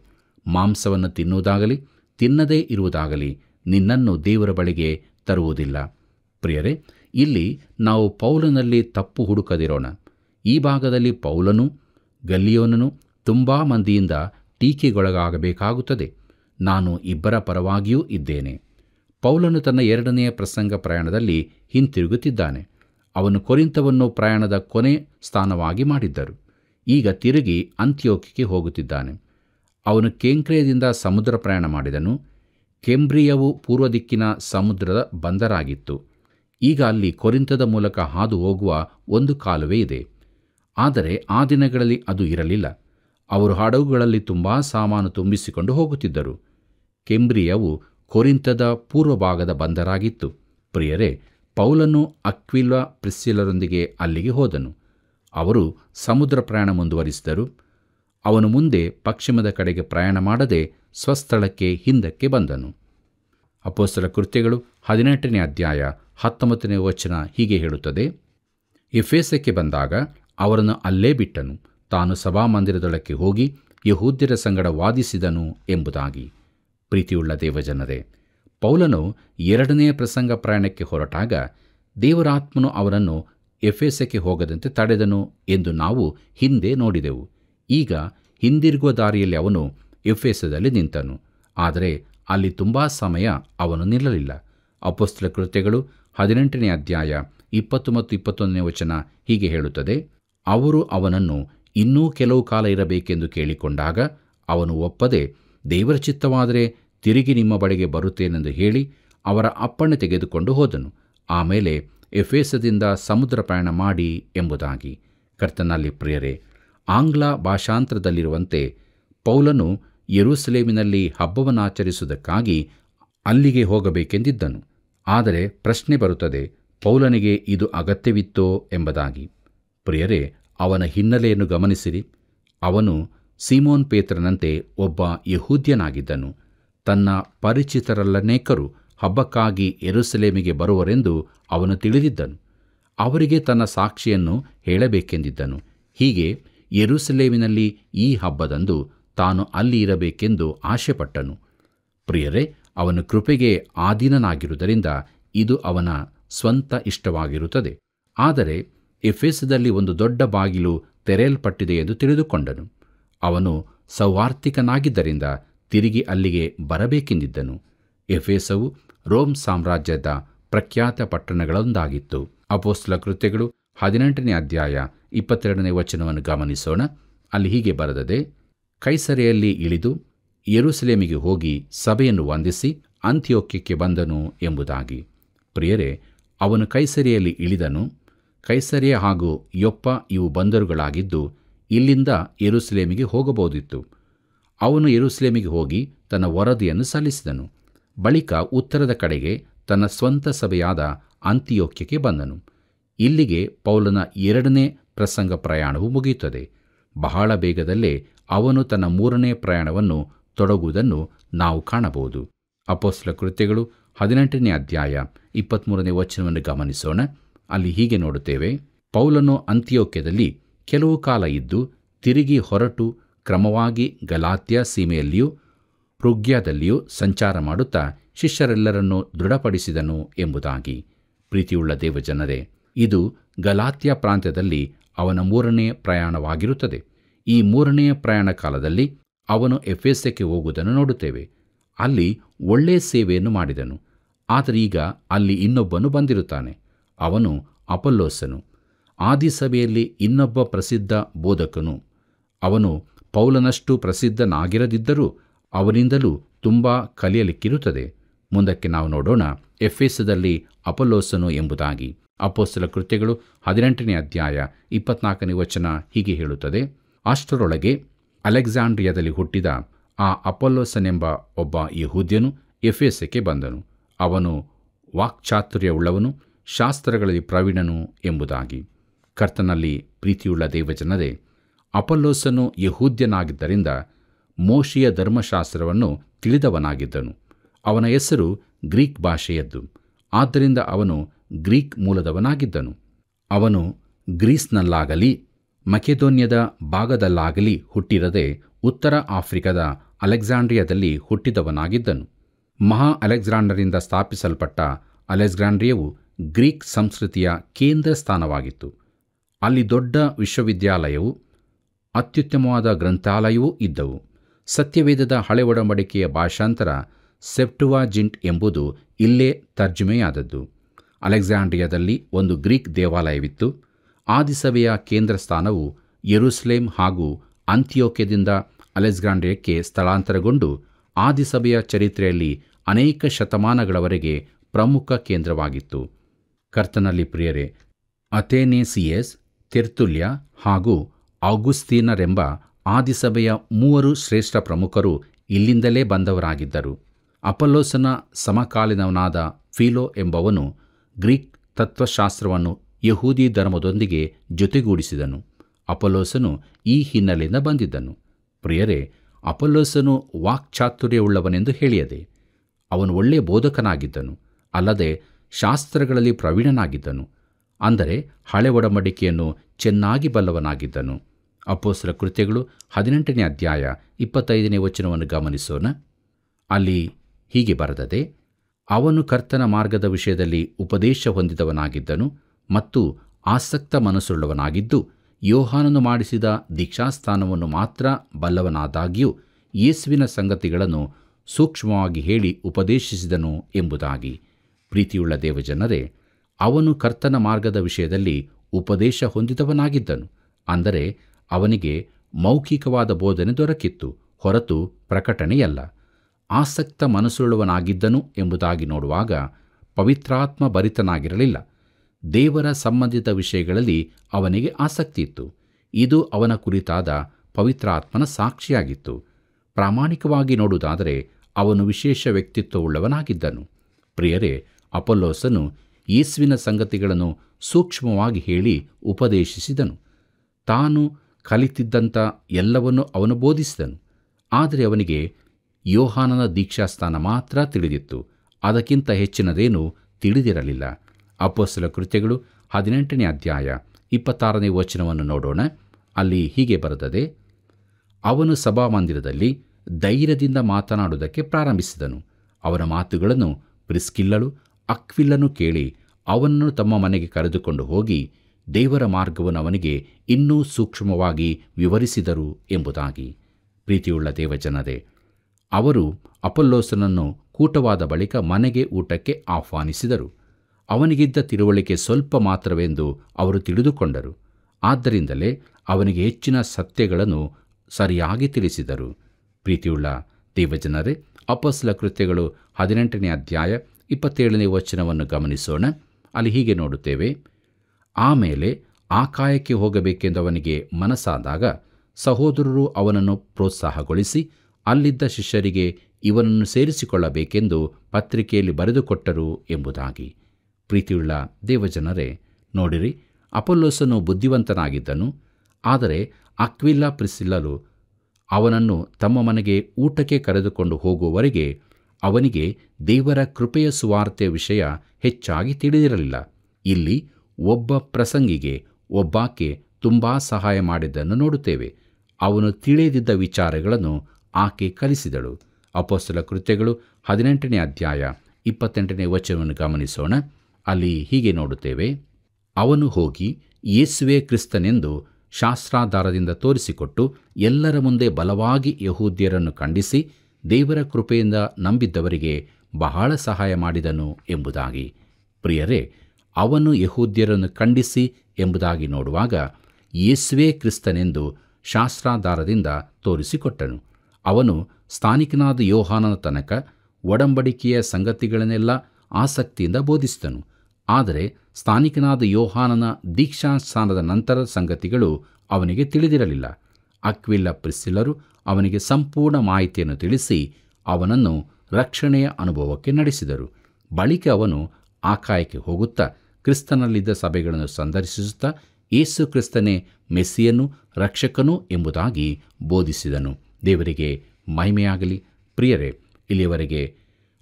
S1: ಮಾಂಸವನ್ನು ತಿನ್ನುವುದಾಗಲಿ ತಿನ್ನದೇ ಇರುವುದಾಗಲಿ ನಿನ್ನನ್ನು ದೇವರ ಬಳಿಗೆ ತರುವುದಿಲ್ಲ ಪ್ರಿಯರೇ ಇಲ್ಲಿ ನಾವು ಪೌಲನಲ್ಲಿ ತಪ್ಪು ಹುಡುಕದಿರೋಣ ಈ ಭಾಗದಲ್ಲಿ ಪೌಲನು ಗಲ್ಲಿಯೋನನು ತುಂಬಾ ಮಂದಿಯಿಂದ ಟೀಕೆಗೊಳಗಾಗಬೇಕಾಗುತ್ತದೆ ನಾನು ಇಬ್ಬರ ಪರವಾಗಿಯೂ ಇದ್ದೇನೆ ಪೌಲನು ತನ್ನ ಎರಡನೆಯ ಪ್ರಸಂಗ ಪ್ರಯಾಣದಲ್ಲಿ ಹಿಂತಿರುಗುತ್ತಿದ್ದಾನೆ ಅವನು ಕೊರಿಂತವನ್ನು ಪ್ರಯಾಣದ ಕೊನೆ ಸ್ಥಾನವಾಗಿ ಮಾಡಿದ್ದರು ಈಗ ತಿರುಗಿ ಅಂತ್ಯೋಕ್ಯಕ್ಕೆ ಹೋಗುತ್ತಿದ್ದಾನೆ ಅವನು ಕೇಂಕ್ರೇಯದಿಂದ ಸಮುದ್ರ ಪ್ರಯಾಣ ಮಾಡಿದನು ಕೆಂಬ್ರಿಯವು ಪೂರ್ವ ದಿಕ್ಕಿನ ಸಮುದ್ರದ ಬಂದರಾಗಿತ್ತು ಈಗ ಅಲ್ಲಿ ಕೊರಿಂತದ ಮೂಲಕ ಹಾದು ಹೋಗುವ ಒಂದು ಕಾಲುವೆ ಇದೆ ಆದರೆ ಆ ದಿನಗಳಲ್ಲಿ ಅದು ಇರಲಿಲ್ಲ ಅವರು ಹಡಗುಗಳಲ್ಲಿ ತುಂಬ ಸಾಮಾನು ತುಂಬಿಸಿಕೊಂಡು ಹೋಗುತ್ತಿದ್ದರು ಕೆಂಬ್ರಿಯವು ಕೊರಿಂತದ ಪೂರ್ವಭಾಗದ ಬಂದರಾಗಿತ್ತು ಪ್ರಿಯರೇ ಪೌಲನು ಅಕ್ವಿಲ ಪ್ರಿಸ್ಸಿಲರೊಂದಿಗೆ ಅಲ್ಲಿಗೆ ಹೋದನು ಅವರು ಸಮುದ್ರ ಪ್ರಯಾಣ ಮುಂದುವರಿಸಿದರು ಅವನು ಮುಂದೆ ಪಶ್ಚಿಮದ ಕಡೆಗೆ ಪ್ರಯಾಣ ಮಾಡದೆ ಸ್ವಸ್ಥಳಕ್ಕೆ ಹಿಂದಕ್ಕೆ ಬಂದನು ಅಪೋಸ್ತರ ಕೃತ್ಯಗಳು ಹದಿನೆಂಟನೇ ಅಧ್ಯಾಯ ಹತ್ತೊಂಬತ್ತನೇ ವಚನ ಹೀಗೆ ಹೇಳುತ್ತದೆ ಇಫೇಸಕ್ಕೆ ಬಂದಾಗ ಅವರನ್ನು ಅಲ್ಲೇ ಬಿಟ್ಟನು ತಾನು ಸಭಾಮಂದಿರದೊಳಕ್ಕೆ ಹೋಗಿ ಯಹೂದ್ಯರ ಸಂಗಡ ವಾದಿಸಿದನು ಎಂಬುದಾಗಿ ಪ್ರೀತಿಯುಳ್ಳ ದೇವಜನರೇ ಪೌಲನು ಎರಡನೇ ಪ್ರಸಂಗ ಪ್ರಯಾಣಕ್ಕೆ ಹೊರಟಾಗ ದೇವರಾತ್ಮನು ಅವನನ್ನು ಎಫೆಸಕ್ಕೆ ಹೋಗದಂತೆ ತಡೆದನು ಎಂದು ನಾವು ಹಿಂದೆ ನೋಡಿದೆವು ಈಗ ಹಿಂದಿರುಗುವ ದಾರಿಯಲ್ಲಿ ಅವನು ಎಫೆಸದಲ್ಲಿ ನಿಂತನು ಆದರೆ ಅಲ್ಲಿ ತುಂಬ ಸಮಯ ಅವನು ನಿಲ್ಲಲಿಲ್ಲ ಅಪೋಸ್ತಲ ಕೃತ್ಯಗಳು ಹದಿನೆಂಟನೇ ಅಧ್ಯಾಯ ಇಪ್ಪತ್ತು ಮತ್ತು ಇಪ್ಪತ್ತೊಂದನೇ ವಚನ ಹೀಗೆ ಹೇಳುತ್ತದೆ ಅವರು ಅವನನ್ನು ಇನ್ನೂ ಕೆಲವು ಕಾಲ ಇರಬೇಕೆಂದು ಕೇಳಿಕೊಂಡಾಗ ಅವನು ಒಪ್ಪದೆ ದೇವರ ಚಿತ್ತವಾದರೆ ತಿರುಗಿ ನಿಮ್ಮ ಬಳಿಗೆ ಬರುತ್ತೇನೆಂದು ಹೇಳಿ ಅವರ ಅಪ್ಪಣೆ ತೆಗೆದುಕೊಂಡು ಹೋದನು ಆಮೇಲೆ ಎಫೇಸದಿಂದ ಸಮುದ್ರ ಪ್ರಯಾಣ ಮಾಡಿ ಎಂಬುದಾಗಿ ಕರ್ತನಲ್ಲಿ ಪ್ರಿಯರೇ ಆಂಗ್ಲ ಭಾಷಾಂತರದಲ್ಲಿರುವಂತೆ ಪೌಲನು ಯೆರೂಸಲೇಮಿನಲ್ಲಿ ಹಬ್ಬವನ್ನಾಚರಿಸುವುದಕ್ಕಾಗಿ ಅಲ್ಲಿಗೆ ಹೋಗಬೇಕೆಂದಿದ್ದನು ಆದರೆ ಪ್ರಶ್ನೆ ಬರುತ್ತದೆ ಪೌಲನಿಗೆ ಇದು ಅಗತ್ಯವಿತ್ತೋ ಎಂಬುದಾಗಿ ಪ್ರಿಯರೇ ಅವನ ಹಿನ್ನೆಲೆಯನ್ನು ಗಮನಿಸಿರಿ ಅವನು ಸೀಮೋನ್ ಪೇತ್ರನಂತೆ ಒಬ್ಬ ಯಹೂದ್ಯನಾಗಿದ್ದನು ತನ್ನ ಪರಿಚಿತರಲ್ಲನೇಕರು ಹಬ್ಬಕ್ಕಾಗಿ ಎರುಸಲೇಮಿಗೆ ಬರುವರೆಂದು ಅವನು ತಿಳಿದಿದ್ದನು ಅವರಿಗೆ ತನ್ನ ಸಾಕ್ಷಿಯನ್ನು ಹೇಳಬೇಕೆಂದಿದ್ದನು ಹೀಗೆ ಎರುಸಲೇಮಿನಲ್ಲಿ ಈ ಹಬ್ಬದಂದು ತಾನು ಅಲ್ಲಿ ಇರಬೇಕೆಂದು ಆಶೆಪಟ್ಟನು ಪ್ರಿಯರೇ ಅವನು ಕೃಪೆಗೆ ಆಧೀನನಾಗಿರುವುದರಿಂದ ಇದು ಅವನ ಸ್ವಂತ ಇಷ್ಟವಾಗಿರುತ್ತದೆ ಆದರೆ ಎಫೆಸದಲ್ಲಿ ಒಂದು ದೊಡ್ಡ ಬಾಗಿಲು ತೆರೆಯಲ್ಪಟ್ಟಿದೆ ಎಂದು ತಿಳಿದುಕೊಂಡನು ಅವನು ಸೌವಾರ್ಥಿಕನಾಗಿದ್ದರಿಂದ ತಿರುಗಿ ಅಲ್ಲಿಗೆ ಬರಬೇಕೆಂದಿದ್ದನು ಎಫೇಸವು ರೋಮ್ ಸಾಮ್ರಾಜ್ಯದ ಪ್ರಖ್ಯಾತ ಪಟ್ಟಣಗಳೊಂದಾಗಿತ್ತು ಅಪೋಸ್ತಲ ಕೃತ್ಯಗಳು ಹದಿನೆಂಟನೇ ಅಧ್ಯಾಯ ಇಪ್ಪತ್ತೆರಡನೇ ವಚನವನ್ನು ಗಮನಿಸೋಣ ಅಲ್ಲಿ ಹೀಗೆ ಬರೆದದೆ ಕೈಸರೆಯಲ್ಲಿ ಇಳಿದು ಯೆರೂಸಲೇಮಿಗೆ ಹೋಗಿ ಸಭೆಯನ್ನು ವಂದಿಸಿ ಅಂತ್ಯೋಕ್ಯಕ್ಕೆ ಬಂದನು ಎಂಬುದಾಗಿ ಪ್ರಿಯರೇ ಅವನು ಕೈಸರಿಯಲ್ಲಿ ಇಳಿದನು ಕೈಸರಿಯ ಹಾಗೂ ಯೊಪ್ಪ ಇವು ಬಂದರುಗಳಾಗಿದ್ದು ಇಲ್ಲಿಂದ ಎರುಸ್ಲೇಮಿಗೆ ಹೋಗಬಹುದಿತ್ತು ಅವನು ಎರುಸ್ಲೇಮಿಗೆ ಹೋಗಿ ತನ್ನ ವರದಿಯನ್ನು ಸಲ್ಲಿಸಿದನು ಬಳಿಕ ಉತ್ತರದ ಕಡೆಗೆ ತನ್ನ ಸ್ವಂತ ಸಭೆಯಾದ ಅಂತ್ಯೋಕ್ಯಕ್ಕೆ ಬಂದನು ಇಲ್ಲಿಗೆ ಪೌಲನ ಎರಡನೇ ಪ್ರಸಂಗ ಪ್ರಯಾಣವು ಮುಗಿಯುತ್ತದೆ ಬಹಳ ಬೇಗದಲ್ಲೇ ಅವನು ತನ್ನ ಮೂರನೇ ಪ್ರಯಾಣವನ್ನು ತೊಡಗುವುದನ್ನು ನಾವು ಕಾಣಬಹುದು ಅಪೋಸ್ಲ ಕೃತ್ಯಗಳು ಹದಿನೆಂಟನೇ ಅಧ್ಯಾಯ ಇಪ್ಪತ್ತ್ಮೂರನೇ ವಚನವನ್ನು ಗಮನಿಸೋಣ ಅಲ್ಲಿ ಹೀಗೆ ನೋಡುತ್ತೇವೆ ಪೌಲನು ಅಂತ್ಯೋಕ್ಯದಲ್ಲಿ ಕೆಲವು ಕಾಲ ಇದ್ದು ತಿರುಗಿ ಹೊರಟು ಕ್ರಮವಾಗಿ ಗಲಾತ್ಯ ಸೀಮೆಯಲ್ಲಿಯೂ ಪೃಗ್ಯಾದಲ್ಲಿಯೂ ಸಂಚಾರ ಮಾಡುತ್ತಾ ಶಿಷ್ಯರೆಲ್ಲರನ್ನೂ ದೃಢಪಡಿಸಿದನು ಎಂಬುದಾಗಿ ಪ್ರೀತಿಯುಳ್ಳ ದೇವಜನರೇ ಇದು ಗಲಾತ್ಯ ಪ್ರಾಂತ್ಯದಲ್ಲಿ ಅವನ ಮೂರನೆಯ ಪ್ರಯಾಣವಾಗಿರುತ್ತದೆ ಈ ಮೂರನೆಯ ಪ್ರಯಾಣ ಕಾಲದಲ್ಲಿ ಅವನು ಎಫ್ಎಸ್ಎಕ್ಕೆ ಹೋಗುವುದನ್ನು ನೋಡುತ್ತೇವೆ ಅಲ್ಲಿ ಒಳ್ಳೆಯ ಸೇವೆಯನ್ನು ಮಾಡಿದನು ಆದರೀಗ ಅಲ್ಲಿ ಇನ್ನೊಬ್ಬನು ಬಂದಿರುತ್ತಾನೆ ಅವನು ಅಪಲ್ಲೋಸನು ಆದಿಸಭೆಯಲ್ಲಿ ಇನ್ನೊಬ್ಬ ಪ್ರಸಿದ್ಧ ಬೋಧಕನು ಅವನು ಪೌಲನಷ್ಟು ಪ್ರಸಿದ್ಧನಾಗಿರದಿದ್ದರೂ ಅವನಿಂದಲೂ ತುಂಬ ಕಲಿಯಲಿಕ್ಕಿರುತ್ತದೆ ಮುಂದಕ್ಕೆ ನಾವು ನೋಡೋಣ ಎಫ್ಎಸ್ದಲ್ಲಿ ಅಪೊಲೋಸನು ಎಂಬುದಾಗಿ ಅಪೋಸ್ತಲ ಕೃತ್ಯಗಳು ಹದಿನೆಂಟನೇ ಅಧ್ಯಾಯ ಇಪ್ಪತ್ನಾಲ್ಕನೇ ವಚನ ಹೀಗೆ ಹೇಳುತ್ತದೆ ಅಷ್ಟರೊಳಗೆ ಅಲೆಕ್ಸಾಂಡ್ರಿಯಾದಲ್ಲಿ ಹುಟ್ಟಿದ ಆ ಅಪೊಲ್ಲೋಸನೆಂಬ ಒಬ್ಬ ಯಹೂದ್ಯನು ಎಫೆಸಕ್ಕೆ ಬಂದನು ಅವನು ವಾಕ್ಚಾತುರ್ಯವುಳ್ಳವನು ಶಾಸ್ತ್ರಗಳಲ್ಲಿ ಪ್ರವೀಣನು ಎಂಬುದಾಗಿ ಕರ್ತನಲ್ಲಿ ಪ್ರೀತಿಯುಳ್ಳ ದೇವಜನರೇ ಅಪಲ್ಲೋಸನು ಯಹೂದ್ಯನಾಗಿದ್ದರಿಂದ ಮೋಶಿಯ ಧರ್ಮಶಾಸ್ತ್ರವನ್ನು ತಿಳಿದವನಾಗಿದ್ದನು ಅವನ ಹೆಸರು ಗ್ರೀಕ್ ಭಾಷೆಯದ್ದು ಆದ್ದರಿಂದ ಅವನು ಗ್ರೀಕ್ ಮೂಲದವನಾಗಿದ್ದನು ಅವನು ಗ್ರೀಸ್ನಲ್ಲಾಗಲಿ ಮಕೆದೋನ್ಯದ ಭಾಗದಲ್ಲಾಗಲಿ ಹುಟ್ಟಿರದೆ ಉತ್ತರ ಆಫ್ರಿಕಾದ ಅಲೆಕ್ಸಾಂಡ್ರಿಯಾದಲ್ಲಿ ಹುಟ್ಟಿದವನಾಗಿದ್ದನು ಮಹಾ ಅಲೆಕ್ಸಾಂಡರಿಂದ ಸ್ಥಾಪಿಸಲ್ಪಟ್ಟ ಅಲೆಕ್ಸಾಂಡ್ರಿಯವು ಗ್ರೀಕ್ ಸಂಸ್ಕೃತಿಯ ಕೇಂದ್ರ ಸ್ಥಾನವಾಗಿತ್ತು ಅಲ್ಲಿ ದೊಡ್ಡ ವಿಶ್ವವಿದ್ಯಾಲಯವು ಅತ್ಯುತ್ತಮವಾದ ಗ್ರಂಥಾಲಯವೂ ಇದ್ದವು ಸತ್ಯವೇದದ ಹಳೆ ಒಡಂಬಡಿಕೆಯ ಭಾಷಾಂತರ ಸೆಪ್ಟುವಾಜಿಂಟ್ ಎಂಬುದು ಇಲ್ಲೇ ತರ್ಜುಮೆಯಾದದ್ದು ಅಲೆಕ್ಸಾಂಡ್ರಿಯಾದಲ್ಲಿ ಒಂದು ಗ್ರೀಕ್ ದೇವಾಲಯವಿತ್ತು ಆದಿಸಭೆಯ ಕೇಂದ್ರ ಸ್ಥಾನವು ಯೆರೂಸಲೇಮ್ ಹಾಗೂ ಅಂತ್ಯೋಕ್ಯದಿಂದ ಅಲೆಕ್ಸಾಂಡ್ರಿಯಕ್ಕೆ ಸ್ಥಳಾಂತರಗೊಂಡು ಆದಿಸಭೆಯ ಚರಿತ್ರೆಯಲ್ಲಿ ಅನೇಕ ಶತಮಾನಗಳವರೆಗೆ ಪ್ರಮುಖ ಕೇಂದ್ರವಾಗಿತ್ತು ಕರ್ತನಲ್ಲಿ ಪ್ರಿಯರೇ ಅಥೇನೇಸಿಯಸ್ ತೆರ್ತುಲ್ಯ ಹಾಗೂ ಆಗುಸ್ತೀನರೆಂಬ ಆದಿಸಭೆಯ ಮೂವರು ಶ್ರೇಷ್ಠ ಪ್ರಮುಖರು ಇಲ್ಲಿಂದಲೇ ಬಂದವರಾಗಿದ್ದರು ಅಪಲ್ಲೋಸನ ಸಮಕಾಲೀನವನಾದ ಫಿಲೋ ಎಂಬವನು ಗ್ರೀಕ್ ತತ್ವಶಾಸ್ತ್ರವನ್ನು ಯಹೂದಿ ಧರ್ಮದೊಂದಿಗೆ ಜೊತೆಗೂಡಿಸಿದನು ಅಪಲ್ಲೋಸನು ಈ ಹಿನ್ನೆಲೆಯಿಂದ ಬಂದಿದ್ದನು ಪ್ರಿಯರೇ ಅಪಲ್ಲೋಸನು ವಾಕ್ಚಾತುರ್ಯವುಳ್ಳವನೆಂದು ಹೇಳಿಯದೆ ಅವನು ಒಳ್ಳೆಯ ಬೋಧಕನಾಗಿದ್ದನು ಅಲ್ಲದೆ ಶಾಸ್ತ್ರಗಳಲ್ಲಿ ಪ್ರವೀಣನಾಗಿದ್ದನು ಅಂದರೆ ಹಳೆ ಒಡಂಬಡಿಕೆಯನ್ನು ಚೆನ್ನಾಗಿ ಬಲ್ಲವನಾಗಿದ್ದನು ಅಪ್ಪೋಸರ ಕೃತ್ಯಗಳು ಹದಿನೆಂಟನೇ ಅಧ್ಯಾಯ ಇಪ್ಪತ್ತೈದನೇ ವಚನವನ್ನು ಗಮನಿಸೋಣ ಅಲ್ಲಿ ಹೀಗೆ ಬರೆದದೆ ಅವನು ಕರ್ತನ ಮಾರ್ಗದ ವಿಷಯದಲ್ಲಿ ಉಪದೇಶ ಹೊಂದಿದವನಾಗಿದ್ದನು ಮತ್ತು ಆಸಕ್ತ ಮನಸ್ಸುಳ್ಳವನಾಗಿದ್ದು ಯೋಹಾನನು ಮಾಡಿಸಿದ ದೀಕ್ಷಾಸ್ಥಾನವನ್ನು ಮಾತ್ರ ಬಲ್ಲವನಾದಾಗ್ಯೂ ಯೇಸುವಿನ ಸಂಗತಿಗಳನ್ನು ಸೂಕ್ಷ್ಮವಾಗಿ ಹೇಳಿ ಉಪದೇಶಿಸಿದನು ಎಂಬುದಾಗಿ ಪ್ರೀತಿಯುಳ್ಳ ದೇವಜನರೇ ಅವನು ಕರ್ತನ ಮಾರ್ಗದ ವಿಷಯದಲ್ಲಿ ಉಪದೇಶ ಹೊಂದಿದವನಾಗಿದ್ದನು ಅಂದರೆ ಅವನಿಗೆ ಮೌಖಿಕವಾದ ಬೋಧನೆ ದೊರಕಿತ್ತು ಹೊರತು ಪ್ರಕಟಣೆಯಲ್ಲ ಆಸಕ್ತ ಮನಸ್ಸುಳ್ಳವನಾಗಿದ್ದನು ಎಂಬುದಾಗಿ ನೋಡುವಾಗ ಪವಿತ್ರಾತ್ಮ ಭರಿತನಾಗಿರಲಿಲ್ಲ ದೇವರ ಸಂಬಂಧಿತ ವಿಷಯಗಳಲ್ಲಿ ಅವನಿಗೆ ಆಸಕ್ತಿ ಇತ್ತು ಇದು ಅವನ ಕುರಿತಾದ ಪವಿತ್ರಾತ್ಮನ ಸಾಕ್ಷಿಯಾಗಿತ್ತು ಪ್ರಾಮಾಣಿಕವಾಗಿ ನೋಡುವುದಾದರೆ ಅವನು ವಿಶೇಷ ವ್ಯಕ್ತಿತ್ವವುಳ್ಳವನಾಗಿದ್ದನು ಪ್ರಿಯರೇ ಅಪೊಲ್ಲೋಸನು ಯೇಸುವಿನ ಸಂಗತಿಗಳನ್ನು ಸೂಕ್ಷ್ಮವಾಗಿ ಹೇಳಿ ಉಪದೇಶಿಸಿದನು ತಾನು ಕಲಿತಿದ್ದಂಥ ಎಲ್ಲವನ್ನು ಅವನು ಬೋಧಿಸಿದನು ಆದರೆ ಅವನಿಗೆ ಯೋಹಾನನ ದೀಕ್ಷಾಸ್ಥಾನ ಮಾತ್ರ ತಿಳಿದಿತ್ತು ಅದಕ್ಕಿಂತ ಹೆಚ್ಚಿನದೇನೂ ತಿಳಿದಿರಲಿಲ್ಲ ಅಪ್ಪಸಲ ಕೃತ್ಯಗಳು ಹದಿನೆಂಟನೇ ಅಧ್ಯಾಯ ಇಪ್ಪತ್ತಾರನೇ ವಚನವನ್ನು ನೋಡೋಣ ಅಲ್ಲಿ ಹೀಗೆ ಬರೆದದೆ ಅವನು ಸಭಾಮಂದಿರದಲ್ಲಿ ಧೈರ್ಯದಿಂದ ಮಾತನಾಡುವುದಕ್ಕೆ ಪ್ರಾರಂಭಿಸಿದನು ಅವನ ಮಾತುಗಳನ್ನು ಪ್ರಿಸ್ಕಿಲ್ಲಳು ಅಕ್ವಿಲ್ಲನು ಕೇಳಿ ಅವನನ್ನು ತಮ್ಮ ಮನೆಗೆ ಕರೆದುಕೊಂಡು ಹೋಗಿ ದೇವರ ಮಾರ್ಗವನ್ನು ಅವನಿಗೆ ಇನ್ನೂ ಸೂಕ್ಷ್ಮವಾಗಿ ವಿವರಿಸಿದರು ಎಂಬುದಾಗಿ ಪ್ರೀತಿಯುಳ್ಳ ದೇವಜನರೇ ಅವರು ಅಪೊಲ್ಲೋಸನನ್ನು ಕೂಟವಾದ ಬಳಿಕ ಮನೆಗೆ ಊಟಕ್ಕೆ ಆಹ್ವಾನಿಸಿದರು ಅವನಿಗಿದ್ದ ತಿಳುವಳಿಕೆ ಸ್ವಲ್ಪ ಮಾತ್ರವೆಂದು ಅವರು ತಿಳಿದುಕೊಂಡರು ಆದ್ದರಿಂದಲೇ ಅವನಿಗೆ ಹೆಚ್ಚಿನ ಸತ್ಯಗಳನ್ನು ಸರಿಯಾಗಿ ತಿಳಿಸಿದರು ಪ್ರೀತಿಯುಳ್ಳ ದೇವಜನರೇ ಅಪಸ್ಲ ಕೃತ್ಯಗಳು ಹದಿನೆಂಟನೇ ಅಧ್ಯಾಯ ಇಪ್ಪತ್ತೇಳನೇ ವಚನವನ್ನು ಗಮನಿಸೋಣ ಅಲ್ಲಿ ಹೀಗೆ ನೋಡುತ್ತೇವೆ ಆಮೇಲೆ ಆ ಹೋಗಬೇಕೆಂದು ಅವನಿಗೆ ಮನಸ್ಸಾದಾಗ ಸಹೋದರರು ಅವನನ್ನು ಪ್ರೋತ್ಸಾಹಗೊಳಿಸಿ ಅಲ್ಲಿದ್ದ ಶಿಷ್ಯರಿಗೆ ಇವನನ್ನು ಸೇರಿಸಿಕೊಳ್ಳಬೇಕೆಂದು ಪತ್ರಿಕೆಯಲ್ಲಿ ಬರೆದುಕೊಟ್ಟರು ಎಂಬುದಾಗಿ ಪ್ರೀತಿಯುಳ್ಳ ದೇವಜನರೇ ನೋಡಿರಿ ಅಪೊಲ್ಲೋಸನು ಬುದ್ಧಿವಂತನಾಗಿದ್ದನು ಆದರೆ ಅಕ್ವಿಲ್ಲ ಪ್ರಿಸಿಲ್ಲಲು ಅವನನ್ನು ತಮ್ಮ ಮನೆಗೆ ಊಟಕ್ಕೆ ಕರೆದುಕೊಂಡು ಹೋಗುವವರೆಗೆ ಅವನಿಗೆ ದೇವರ ಕೃಪೆಯ ಸುವಾರ್ತೆ ವಿಷಯ ಹೆಚ್ಚಾಗಿ ತಿಳಿದಿರಲಿಲ್ಲ ಇಲ್ಲಿ ಒಬ್ಬ ಪ್ರಸಂಗಿಗೆ ಒಬ್ಬಾಕೆ ತುಂಬ ಸಹಾಯ ಮಾಡಿದ್ದನ್ನು ನೋಡುತ್ತೇವೆ ಅವನು ತಿಳಿಯದಿದ್ದ ವಿಚಾರಗಳನ್ನು ಆಕೆ ಕಲಿಸಿದಳು ಅಪೋಸ್ತಲ ಕೃತ್ಯಗಳು ಹದಿನೆಂಟನೇ ಅಧ್ಯಾಯ ಇಪ್ಪತ್ತೆಂಟನೇ ವಚನವನ್ನು ಗಮನಿಸೋಣ ಅಲ್ಲಿ ಹೀಗೆ ನೋಡುತ್ತೇವೆ ಅವನು ಹೋಗಿ ಯೇಸುವೆ ಕ್ರಿಸ್ತನೆಂದು ಶಾಸ್ತ್ರಾಧಾರದಿಂದ ತೋರಿಸಿಕೊಟ್ಟು ಎಲ್ಲರ ಮುಂದೆ ಬಲವಾಗಿ ಯಹೂದ್ಯರನ್ನು ಖಂಡಿಸಿ ದೇವರ ಕೃಪೆಯಿಂದ ನಂಬಿದ್ದವರಿಗೆ ಬಹಳ ಸಹಾಯ ಮಾಡಿದನು ಎಂಬುದಾಗಿ ಪ್ರಿಯರೇ ಅವನು ಯಹೂದ್ಯರನ್ನು ಖಂಡಿಸಿ ಎಂಬುದಾಗಿ ನೋಡುವಾಗ ಯೇಸುವೆ ಕ್ರಿಸ್ತನೆಂದು ಶಾಸ್ತ್ರಾಧಾರದಿಂದ ತೋರಿಸಿಕೊಟ್ಟನು ಅವನು ಸ್ಥಾನಿಕನಾದ ಯೋಹಾನನ ತನಕ ಒಡಂಬಡಿಕೆಯ ಸಂಗತಿಗಳನ್ನೆಲ್ಲ ಆಸಕ್ತಿಯಿಂದ ಬೋಧಿಸಿದನು ಆದರೆ ಸ್ಥಾನಿಕನಾದ ಯೋಹಾನನ ದೀಕ್ಷಾಸ್ಥಾನದ ನಂತರದ ಸಂಗತಿಗಳು ಅವನಿಗೆ ತಿಳಿದಿರಲಿಲ್ಲ ಅಕ್ವಿಲ್ಲ ಪ್ರಿಸ್ಸಿಲರು ಅವನಿಗೆ ಸಂಪೂರ್ಣ ಮಾಹಿತಿಯನ್ನು ತಿಳಿಸಿ ಅವನನ್ನು ರಕ್ಷಣೆಯ ಅನುಭವಕ್ಕೆ ನಡೆಸಿದರು ಬಳಿಕ ಅವನು ಆಕಾಯಕ್ಕೆ ಹೋಗುತ್ತಾ ಕ್ರಿಸ್ತನಲ್ಲಿದ್ದ ಸಭೆಗಳನ್ನು ಸಂದರ್ಶಿಸುತ್ತಾ ಏಸು ಕ್ರಿಸ್ತನೇ ಮೆಸ್ಸಿಯನು ರಕ್ಷಕನು ಎಂಬುದಾಗಿ ಬೋಧಿಸಿದನು ದೇವರಿಗೆ ಮಹಿಮೆಯಾಗಲಿ ಪ್ರಿಯರೇ ಇಲ್ಲಿಯವರೆಗೆ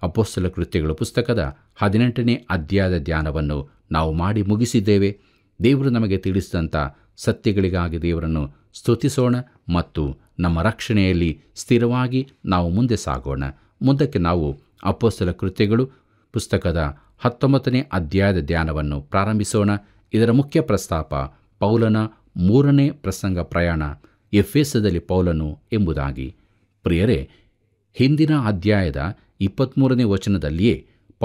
S1: ಅಪೋಸ್ತಲ ಕೃತ್ಯಗಳು ಪುಸ್ತಕದ ಹದಿನೆಂಟನೇ ಅಧ್ಯಾಯದ ಧ್ಯಾನವನ್ನು ನಾವು ಮಾಡಿ ಮುಗಿಸಿದ್ದೇವೆ ದೇವರು ನಮಗೆ ತಿಳಿಸಿದಂಥ ಸತ್ಯಗಳಿಗಾಗಿ ದೇವರನ್ನು ಸ್ತುತಿಸೋಣ ಮತ್ತು ನಮ್ಮ ರಕ್ಷಣೆಯಲ್ಲಿ ಸ್ಥಿರವಾಗಿ ನಾವು ಮುಂದೆ ಸಾಗೋಣ ಮುಂದಕ್ಕೆ ನಾವು ಅಪ್ಪೋಸ್ತಲ ಕೃತ್ಯಗಳು ಪುಸ್ತಕದ ಹತ್ತೊಂಬತ್ತನೇ ಅಧ್ಯಾಯದ ಧ್ಯಾನವನ್ನು ಪ್ರಾರಂಭಿಸೋಣ ಇದರ ಮುಖ್ಯ ಪ್ರಸ್ತಾಪ ಪೌಲನ ಮೂರನೇ ಪ್ರಸಂಗ ಪ್ರಯಾಣ ಎಫೆಸದಲ್ಲಿ ಪೌಲನು ಎಂಬುದಾಗಿ ಪ್ರಿಯರೇ ಹಿಂದಿನ ಅಧ್ಯಾಯದ ಇಪ್ಪತ್ತ್ಮೂರನೇ ವಚನದಲ್ಲಿಯೇ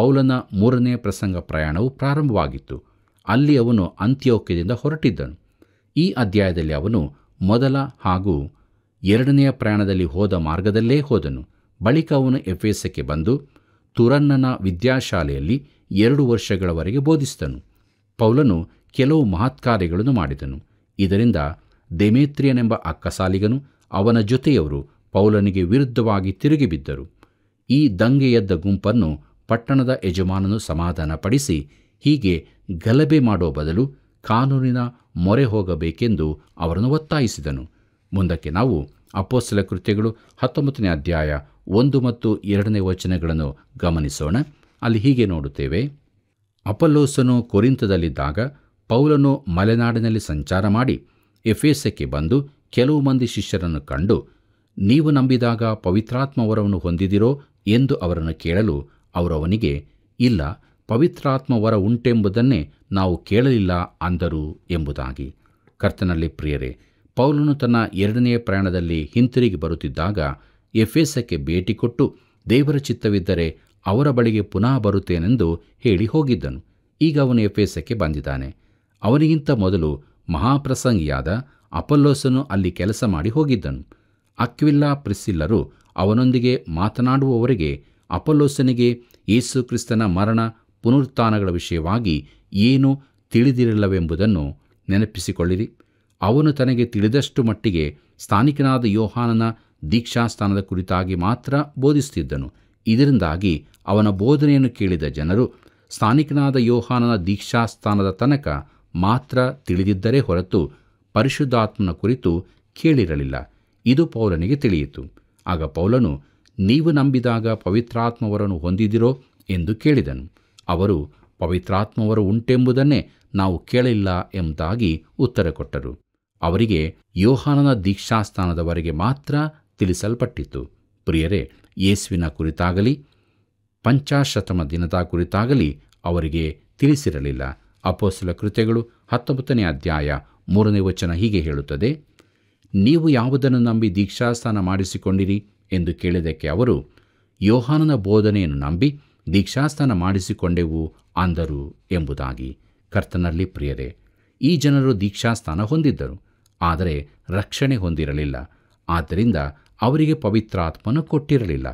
S1: ಪೌಲನ ಮೂರನೇ ಪ್ರಸಂಗ ಪ್ರಯಾಣವು ಪ್ರಾರಂಭವಾಗಿತ್ತು ಅಲ್ಲಿ ಅವನು ಅಂತ್ಯೋಕ್ಯದಿಂದ ಹೊರಟಿದ್ದನು ಈ ಅಧ್ಯಾಯದಲ್ಲಿ ಅವನು ಮೊದಲ ಹಾಗೂ ಎರಡನೆಯ ಪ್ರಯಾಣದಲ್ಲಿ ಹೋದ ಮಾರ್ಗದಲ್ಲೇ ಹೋದನು ಬಳಿಕ ಅವನು ಎಫ್ಎಸ್ಎಕ್ಕೆ ಬಂದು ತುರನ್ನನ ವಿದ್ಯಾಶಾಲೆಯಲ್ಲಿ ಎರಡು ವರ್ಷಗಳವರೆಗೆ ಬೋಧಿಸಿದನು ಪೌಲನು ಕೆಲವು ಮಹತ್ಕಾರ್ಯಗಳನ್ನು ಮಾಡಿದನು ಇದರಿಂದ ದೆಮೇತ್ರಿಯನೆಂಬ ಅಕ್ಕಸಾಲಿಗನು ಅವನ ಜೊತೆಯವರು ಪೌಲನಿಗೆ ವಿರುದ್ಧವಾಗಿ ತಿರುಗಿಬಿದ್ದರು ಈ ಎದ್ದ ಗುಂಪನ್ನು ಪಟ್ಟಣದ ಯಜಮಾನನು ಸಮಾಧಾನಪಡಿಸಿ ಹೀಗೆ ಗಲಭೆ ಮಾಡೋ ಬದಲು ಕಾನೂನಿನ ಮೊರೆ ಹೋಗಬೇಕೆಂದು ಅವರನ್ನು ಒತ್ತಾಯಿಸಿದನು ಮುಂದಕ್ಕೆ ನಾವು ಅಪ್ಪೋಸ್ತಲ ಕೃತ್ಯಗಳು ಹತ್ತೊಂಬತ್ತನೇ ಅಧ್ಯಾಯ ಒಂದು ಮತ್ತು ಎರಡನೇ ವಚನಗಳನ್ನು ಗಮನಿಸೋಣ ಅಲ್ಲಿ ಹೀಗೆ ನೋಡುತ್ತೇವೆ ಅಪಲ್ಲೋಸನು ಕೊರಿಂತದಲ್ಲಿದ್ದಾಗ ಪೌಲನು ಮಲೆನಾಡಿನಲ್ಲಿ ಸಂಚಾರ ಮಾಡಿ ಎಫೇಸಕ್ಕೆ ಬಂದು ಕೆಲವು ಮಂದಿ ಶಿಷ್ಯರನ್ನು ಕಂಡು ನೀವು ನಂಬಿದಾಗ ವರವನ್ನು ಹೊಂದಿದಿರೋ ಎಂದು ಅವರನ್ನು ಕೇಳಲು ಅವರವನಿಗೆ ಇಲ್ಲ ಪವಿತ್ರಾತ್ಮವರ ಉಂಟೆಂಬುದನ್ನೇ ನಾವು ಕೇಳಲಿಲ್ಲ ಅಂದರು ಎಂಬುದಾಗಿ ಕರ್ತನಲ್ಲಿ ಪ್ರಿಯರೇ ಪೌಲನು ತನ್ನ ಎರಡನೆಯ ಪ್ರಯಾಣದಲ್ಲಿ ಹಿಂತಿರುಗಿ ಬರುತ್ತಿದ್ದಾಗ ಎಫೆಸಕ್ಕೆ ಭೇಟಿ ಕೊಟ್ಟು ದೇವರ ಚಿತ್ತವಿದ್ದರೆ ಅವರ ಬಳಿಗೆ ಪುನಃ ಬರುತ್ತೇನೆಂದು ಹೇಳಿ ಹೋಗಿದ್ದನು ಈಗ ಅವನು ಎಫೆಸಕ್ಕೆ ಬಂದಿದ್ದಾನೆ ಅವನಿಗಿಂತ ಮೊದಲು ಮಹಾಪ್ರಸಂಗಿಯಾದ ಅಪಲ್ಲೋಸನು ಅಲ್ಲಿ ಕೆಲಸ ಮಾಡಿ ಹೋಗಿದ್ದನು ಅಕ್ವಿಲ್ಲಾ ಪ್ರಿಸ್ಸಿಲ್ಲರು ಅವನೊಂದಿಗೆ ಮಾತನಾಡುವವರೆಗೆ ಅಪಲ್ಲೋಸನಿಗೆ ಯೇಸು ಕ್ರಿಸ್ತನ ಮರಣ ಪುನರುತ್ಥಾನಗಳ ವಿಷಯವಾಗಿ ಏನೂ ತಿಳಿದಿರಲ್ಲವೆಂಬುದನ್ನು ನೆನಪಿಸಿಕೊಳ್ಳಿರಿ ಅವನು ತನಗೆ ತಿಳಿದಷ್ಟು ಮಟ್ಟಿಗೆ ಸ್ಥಾನಿಕನಾದ ಯೋಹಾನನ ದೀಕ್ಷಾಸ್ಥಾನದ ಕುರಿತಾಗಿ ಮಾತ್ರ ಬೋಧಿಸುತ್ತಿದ್ದನು ಇದರಿಂದಾಗಿ ಅವನ ಬೋಧನೆಯನ್ನು ಕೇಳಿದ ಜನರು ಸ್ಥಾನಿಕನಾದ ಯೋಹಾನನ ದೀಕ್ಷಾಸ್ಥಾನದ ತನಕ ಮಾತ್ರ ತಿಳಿದಿದ್ದರೆ ಹೊರತು ಪರಿಶುದ್ಧಾತ್ಮನ ಕುರಿತು ಕೇಳಿರಲಿಲ್ಲ ಇದು ಪೌಲನಿಗೆ ತಿಳಿಯಿತು ಆಗ ಪೌಲನು ನೀವು ನಂಬಿದಾಗ ಪವಿತ್ರಾತ್ಮವರನ್ನು ಹೊಂದಿದಿರೋ ಎಂದು ಕೇಳಿದನು ಅವರು ಪವಿತ್ರಾತ್ಮವರು ಉಂಟೆಂಬುದನ್ನೇ ನಾವು ಕೇಳಿಲ್ಲ ಎಂಬುದಾಗಿ ಉತ್ತರ ಕೊಟ್ಟರು ಅವರಿಗೆ ಯೋಹಾನನ ದೀಕ್ಷಾಸ್ಥಾನದವರೆಗೆ ಮಾತ್ರ ತಿಳಿಸಲ್ಪಟ್ಟಿತ್ತು ಪ್ರಿಯರೇ ಯೇಸುವಿನ ಕುರಿತಾಗಲಿ ಪಂಚಾಶತಮ ದಿನದ ಕುರಿತಾಗಲಿ ಅವರಿಗೆ ತಿಳಿಸಿರಲಿಲ್ಲ ಅಪೋಸಲ ಕೃತ್ಯಗಳು ಹತ್ತೊಂಬತ್ತನೇ ಅಧ್ಯಾಯ ಮೂರನೇ ವಚನ ಹೀಗೆ ಹೇಳುತ್ತದೆ ನೀವು ಯಾವುದನ್ನು ನಂಬಿ ದೀಕ್ಷಾಸ್ಥಾನ ಮಾಡಿಸಿಕೊಂಡಿರಿ ಎಂದು ಕೇಳಿದಕ್ಕೆ ಅವರು ಯೋಹಾನನ ಬೋಧನೆಯನ್ನು ನಂಬಿ ದೀಕ್ಷಾಸ್ಥಾನ ಮಾಡಿಸಿಕೊಂಡೆವು ಅಂದರು ಎಂಬುದಾಗಿ ಕರ್ತನಲ್ಲಿ ಪ್ರಿಯರೇ ಈ ಜನರು ದೀಕ್ಷಾಸ್ಥಾನ ಹೊಂದಿದ್ದರು ಆದರೆ ರಕ್ಷಣೆ ಹೊಂದಿರಲಿಲ್ಲ ಆದ್ದರಿಂದ ಅವರಿಗೆ ಪವಿತ್ರಾತ್ಮನು ಕೊಟ್ಟಿರಲಿಲ್ಲ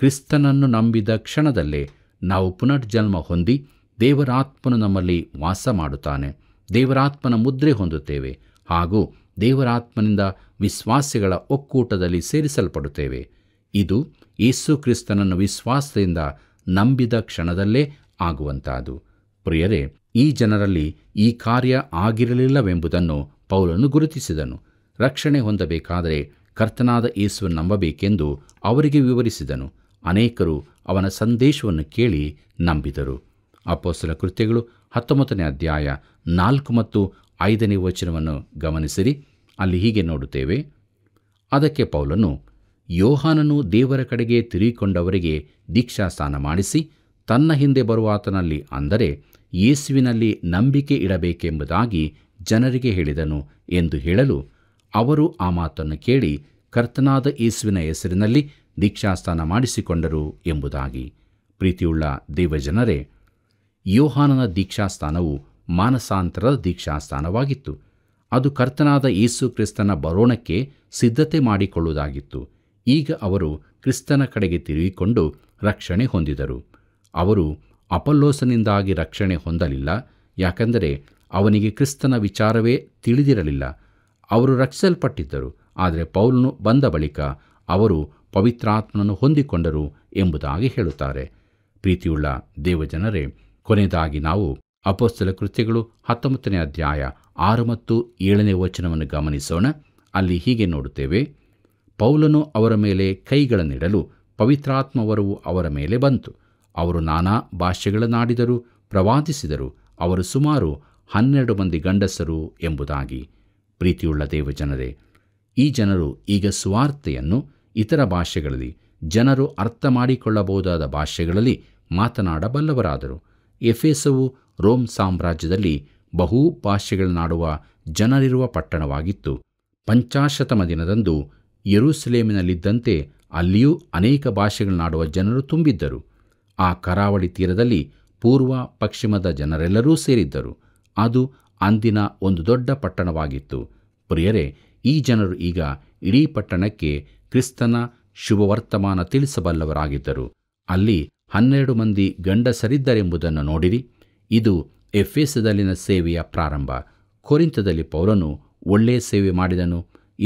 S1: ಕ್ರಿಸ್ತನನ್ನು ನಂಬಿದ ಕ್ಷಣದಲ್ಲೇ ನಾವು ಪುನರ್ಜನ್ಮ ಹೊಂದಿ ದೇವರಾತ್ಮನು ನಮ್ಮಲ್ಲಿ ವಾಸ ಮಾಡುತ್ತಾನೆ ದೇವರಾತ್ಮನ ಮುದ್ರೆ ಹೊಂದುತ್ತೇವೆ ಹಾಗೂ ದೇವರಾತ್ಮನಿಂದ ವಿಶ್ವಾಸಿಗಳ ಒಕ್ಕೂಟದಲ್ಲಿ ಸೇರಿಸಲ್ಪಡುತ್ತೇವೆ ಇದು ಯೇಸು ಕ್ರಿಸ್ತನನ್ನು ವಿಶ್ವಾಸದಿಂದ ನಂಬಿದ ಕ್ಷಣದಲ್ಲೇ ಆಗುವಂತಹದು ಪ್ರಿಯರೇ ಈ ಜನರಲ್ಲಿ ಈ ಕಾರ್ಯ ಆಗಿರಲಿಲ್ಲವೆಂಬುದನ್ನು ಪೌಲನ್ನು ಗುರುತಿಸಿದನು ರಕ್ಷಣೆ ಹೊಂದಬೇಕಾದರೆ ಕರ್ತನಾದ ಯೇಸುವನ್ನು ನಂಬಬೇಕೆಂದು ಅವರಿಗೆ ವಿವರಿಸಿದನು ಅನೇಕರು ಅವನ ಸಂದೇಶವನ್ನು ಕೇಳಿ ನಂಬಿದರು ಅಪೋಸಲ ಕೃತ್ಯಗಳು ಹತ್ತೊಂಬತ್ತನೇ ಅಧ್ಯಾಯ ನಾಲ್ಕು ಮತ್ತು ಐದನೇ ವಚನವನ್ನು ಗಮನಿಸಿರಿ ಅಲ್ಲಿ ಹೀಗೆ ನೋಡುತ್ತೇವೆ ಅದಕ್ಕೆ ಪೌಲನು ಯೋಹಾನನು ದೇವರ ಕಡೆಗೆ ತಿರುಗಿಕೊಂಡವರಿಗೆ ಸ್ನಾನ ಮಾಡಿಸಿ ತನ್ನ ಹಿಂದೆ ಬರುವ ಆತನಲ್ಲಿ ಅಂದರೆ ಯೇಸುವಿನಲ್ಲಿ ನಂಬಿಕೆ ಇಡಬೇಕೆಂಬುದಾಗಿ ಜನರಿಗೆ ಹೇಳಿದನು ಎಂದು ಹೇಳಲು ಅವರು ಆ ಮಾತನ್ನು ಕೇಳಿ ಕರ್ತನಾದ ಯೇಸುವಿನ ಹೆಸರಿನಲ್ಲಿ ದೀಕ್ಷಾಸ್ಥಾನ ಮಾಡಿಸಿಕೊಂಡರು ಎಂಬುದಾಗಿ ಪ್ರೀತಿಯುಳ್ಳ ದೇವಜನರೇ ಯೋಹಾನನ ದೀಕ್ಷಾಸ್ಥಾನವು ಮಾನಸಾಂತರದ ದೀಕ್ಷಾಸ್ಥಾನವಾಗಿತ್ತು ಅದು ಕರ್ತನಾದ ಯೇಸು ಕ್ರಿಸ್ತನ ಬರೋಣಕ್ಕೆ ಸಿದ್ಧತೆ ಮಾಡಿಕೊಳ್ಳುವುದಾಗಿತ್ತು ಈಗ ಅವರು ಕ್ರಿಸ್ತನ ಕಡೆಗೆ ತಿರುಗಿಕೊಂಡು ರಕ್ಷಣೆ ಹೊಂದಿದರು ಅವರು ಅಪಲ್ಲೋಸನಿಂದಾಗಿ ರಕ್ಷಣೆ ಹೊಂದಲಿಲ್ಲ ಯಾಕೆಂದರೆ ಅವನಿಗೆ ಕ್ರಿಸ್ತನ ವಿಚಾರವೇ ತಿಳಿದಿರಲಿಲ್ಲ ಅವರು ರಕ್ಷಿಸಲ್ಪಟ್ಟಿದ್ದರು ಆದರೆ ಪೌಲನು ಬಂದ ಬಳಿಕ ಅವರು ಪವಿತ್ರಾತ್ಮನನ್ನು ಹೊಂದಿಕೊಂಡರು ಎಂಬುದಾಗಿ ಹೇಳುತ್ತಾರೆ ಪ್ರೀತಿಯುಳ್ಳ ದೇವಜನರೇ ಕೊನೆಯದಾಗಿ ನಾವು ಅಪೋಸ್ತಲ ಕೃತ್ಯಗಳು ಹತ್ತೊಂಬತ್ತನೇ ಅಧ್ಯಾಯ ಆರು ಮತ್ತು ಏಳನೇ ವಚನವನ್ನು ಗಮನಿಸೋಣ ಅಲ್ಲಿ ಹೀಗೆ ನೋಡುತ್ತೇವೆ ಪೌಲನು ಅವರ ಮೇಲೆ ಕೈಗಳನ್ನಿಡಲು ಪವಿತ್ರಾತ್ಮವರವು ಅವರ ಮೇಲೆ ಬಂತು ಅವರು ನಾನಾ ಭಾಷೆಗಳನ್ನಾಡಿದರು ಪ್ರವಾದಿಸಿದರು ಅವರು ಸುಮಾರು ಹನ್ನೆರಡು ಮಂದಿ ಗಂಡಸರು ಎಂಬುದಾಗಿ ಪ್ರೀತಿಯುಳ್ಳ ದೇವಜನರೇ ಈ ಜನರು ಈಗ ಸುವಾರ್ತೆಯನ್ನು ಇತರ ಭಾಷೆಗಳಲ್ಲಿ ಜನರು ಅರ್ಥ ಮಾಡಿಕೊಳ್ಳಬಹುದಾದ ಭಾಷೆಗಳಲ್ಲಿ ಮಾತನಾಡಬಲ್ಲವರಾದರು ಎಫೆಸವು ರೋಮ್ ಸಾಮ್ರಾಜ್ಯದಲ್ಲಿ ಬಹು ಭಾಷೆಗಳನ್ನಾಡುವ ಜನರಿರುವ ಪಟ್ಟಣವಾಗಿತ್ತು ಪಂಚಾಶತಮ ದಿನದಂದು ಯರೂಸಲೇಮಿನಲ್ಲಿದ್ದಂತೆ ಅಲ್ಲಿಯೂ ಅನೇಕ ಭಾಷೆಗಳನ್ನಾಡುವ ಜನರು ತುಂಬಿದ್ದರು ಆ ಕರಾವಳಿ ತೀರದಲ್ಲಿ ಪೂರ್ವ ಪಶ್ಚಿಮದ ಜನರೆಲ್ಲರೂ ಸೇರಿದ್ದರು ಅದು ಅಂದಿನ ಒಂದು ದೊಡ್ಡ ಪಟ್ಟಣವಾಗಿತ್ತು ಪ್ರಿಯರೇ ಈ ಜನರು ಈಗ ಇಡೀ ಪಟ್ಟಣಕ್ಕೆ ಕ್ರಿಸ್ತನ ಶುಭವರ್ತಮಾನ ತಿಳಿಸಬಲ್ಲವರಾಗಿದ್ದರು ಅಲ್ಲಿ ಹನ್ನೆರಡು ಮಂದಿ ಗಂಡಸರಿದ್ದರೆಂಬುದನ್ನು ನೋಡಿರಿ ಇದು ಎಫ್ಎಸ್ದಲ್ಲಿನ ಸೇವೆಯ ಪ್ರಾರಂಭ ಕೊರಿಂತದಲ್ಲಿ ಪೌರನು ಒಳ್ಳೆಯ ಸೇವೆ ಮಾಡಿದನು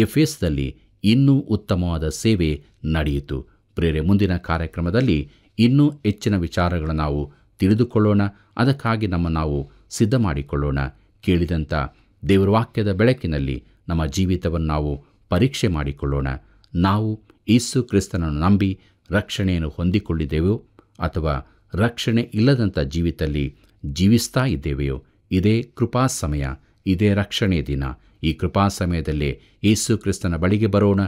S1: ಎಫ್ಎಸ್ದಲ್ಲಿ ಇನ್ನೂ ಉತ್ತಮವಾದ ಸೇವೆ ನಡೆಯಿತು ಪ್ರೇರೆ ಮುಂದಿನ ಕಾರ್ಯಕ್ರಮದಲ್ಲಿ ಇನ್ನೂ ಹೆಚ್ಚಿನ ವಿಚಾರಗಳನ್ನು ನಾವು ತಿಳಿದುಕೊಳ್ಳೋಣ ಅದಕ್ಕಾಗಿ ನಮ್ಮ ನಾವು ಸಿದ್ಧ ಮಾಡಿಕೊಳ್ಳೋಣ ಕೇಳಿದಂಥ ದೇವರ ವಾಕ್ಯದ ಬೆಳಕಿನಲ್ಲಿ ನಮ್ಮ ಜೀವಿತವನ್ನು ನಾವು ಪರೀಕ್ಷೆ ಮಾಡಿಕೊಳ್ಳೋಣ ನಾವು ಯೇಸು ಕ್ರಿಸ್ತನನ್ನು ನಂಬಿ ರಕ್ಷಣೆಯನ್ನು ಹೊಂದಿಕೊಂಡಿದ್ದೇವೆಯೋ ಅಥವಾ ರಕ್ಷಣೆ ಇಲ್ಲದಂಥ ಜೀವಿತದಲ್ಲಿ ಜೀವಿಸ್ತಾ ಇದ್ದೇವೆಯೋ ಇದೇ ಕೃಪಾ ಸಮಯ ಇದೇ ರಕ್ಷಣೆಯ ದಿನ ಈ ಕೃಪಾ ಸಮಯದಲ್ಲಿ ಯೇಸು ಕ್ರಿಸ್ತನ ಬಳಿಗೆ ಬರೋಣ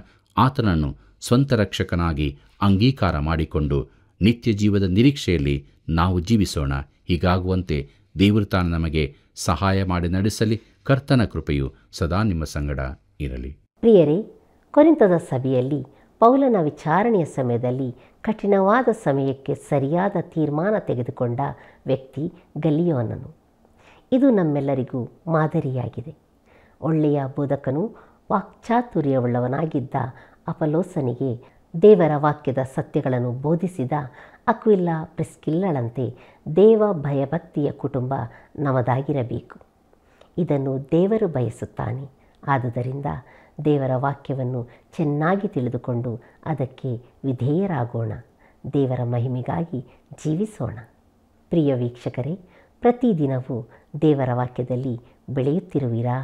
S1: ಆತನನ್ನು ಸ್ವಂತ ರಕ್ಷಕನಾಗಿ ಅಂಗೀಕಾರ ಮಾಡಿಕೊಂಡು ನಿತ್ಯ ಜೀವದ ನಿರೀಕ್ಷೆಯಲ್ಲಿ ನಾವು ಜೀವಿಸೋಣ ಹೀಗಾಗುವಂತೆ ದೇವರು ತಾನು ನಮಗೆ ಸಹಾಯ ಮಾಡಿ ನಡೆಸಲಿ ಕರ್ತನ ಕೃಪೆಯು ಸದಾ ನಿಮ್ಮ ಸಂಗಡ
S2: ಇರಲಿ ಪ್ರಿಯರೇ ಕೊರಿಂತದ ಸಭೆಯಲ್ಲಿ ಪೌಲನ ವಿಚಾರಣೆಯ ಸಮಯದಲ್ಲಿ ಕಠಿಣವಾದ ಸಮಯಕ್ಕೆ ಸರಿಯಾದ ತೀರ್ಮಾನ ತೆಗೆದುಕೊಂಡ ವ್ಯಕ್ತಿ ಗಲಿಯೋನನು ಇದು ನಮ್ಮೆಲ್ಲರಿಗೂ ಮಾದರಿಯಾಗಿದೆ ಒಳ್ಳೆಯ ಬೋಧಕನು ವಾಕ್ಚಾತುರ್ಯವುಳ್ಳವನಾಗಿದ್ದ ಅಪಲೋಸನಿಗೆ ದೇವರ ವಾಕ್ಯದ ಸತ್ಯಗಳನ್ನು ಬೋಧಿಸಿದ ಅಕ್ವಿಲ್ಲಾ ಪ್ರಿಸ್ಕಿಲ್ಲಳಂತೆ ದೇವ ಭಯಭಕ್ತಿಯ ಕುಟುಂಬ ನಮದಾಗಿರಬೇಕು ಇದನ್ನು ದೇವರು ಬಯಸುತ್ತಾನೆ ಆದುದರಿಂದ ದೇವರ ವಾಕ್ಯವನ್ನು ಚೆನ್ನಾಗಿ ತಿಳಿದುಕೊಂಡು ಅದಕ್ಕೆ ವಿಧೇಯರಾಗೋಣ ದೇವರ ಮಹಿಮೆಗಾಗಿ ಜೀವಿಸೋಣ ಪ್ರಿಯ ವೀಕ್ಷಕರೇ ಪ್ರತಿದಿನವೂ ದೇವರ ವಾಕ್ಯದಲ್ಲಿ ಬೆಳೆಯುತ್ತಿರುವಿರಾ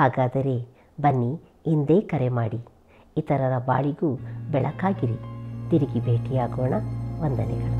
S2: ಹಾಗಾದರೆ ಬನ್ನಿ ಇಂದೇ ಕರೆ ಮಾಡಿ ಇತರರ ಬಾಳಿಗೂ ಬೆಳಕಾಗಿರಿ ತಿರುಗಿ ಭೇಟಿಯಾಗೋಣ ವಂದನೆಗಳು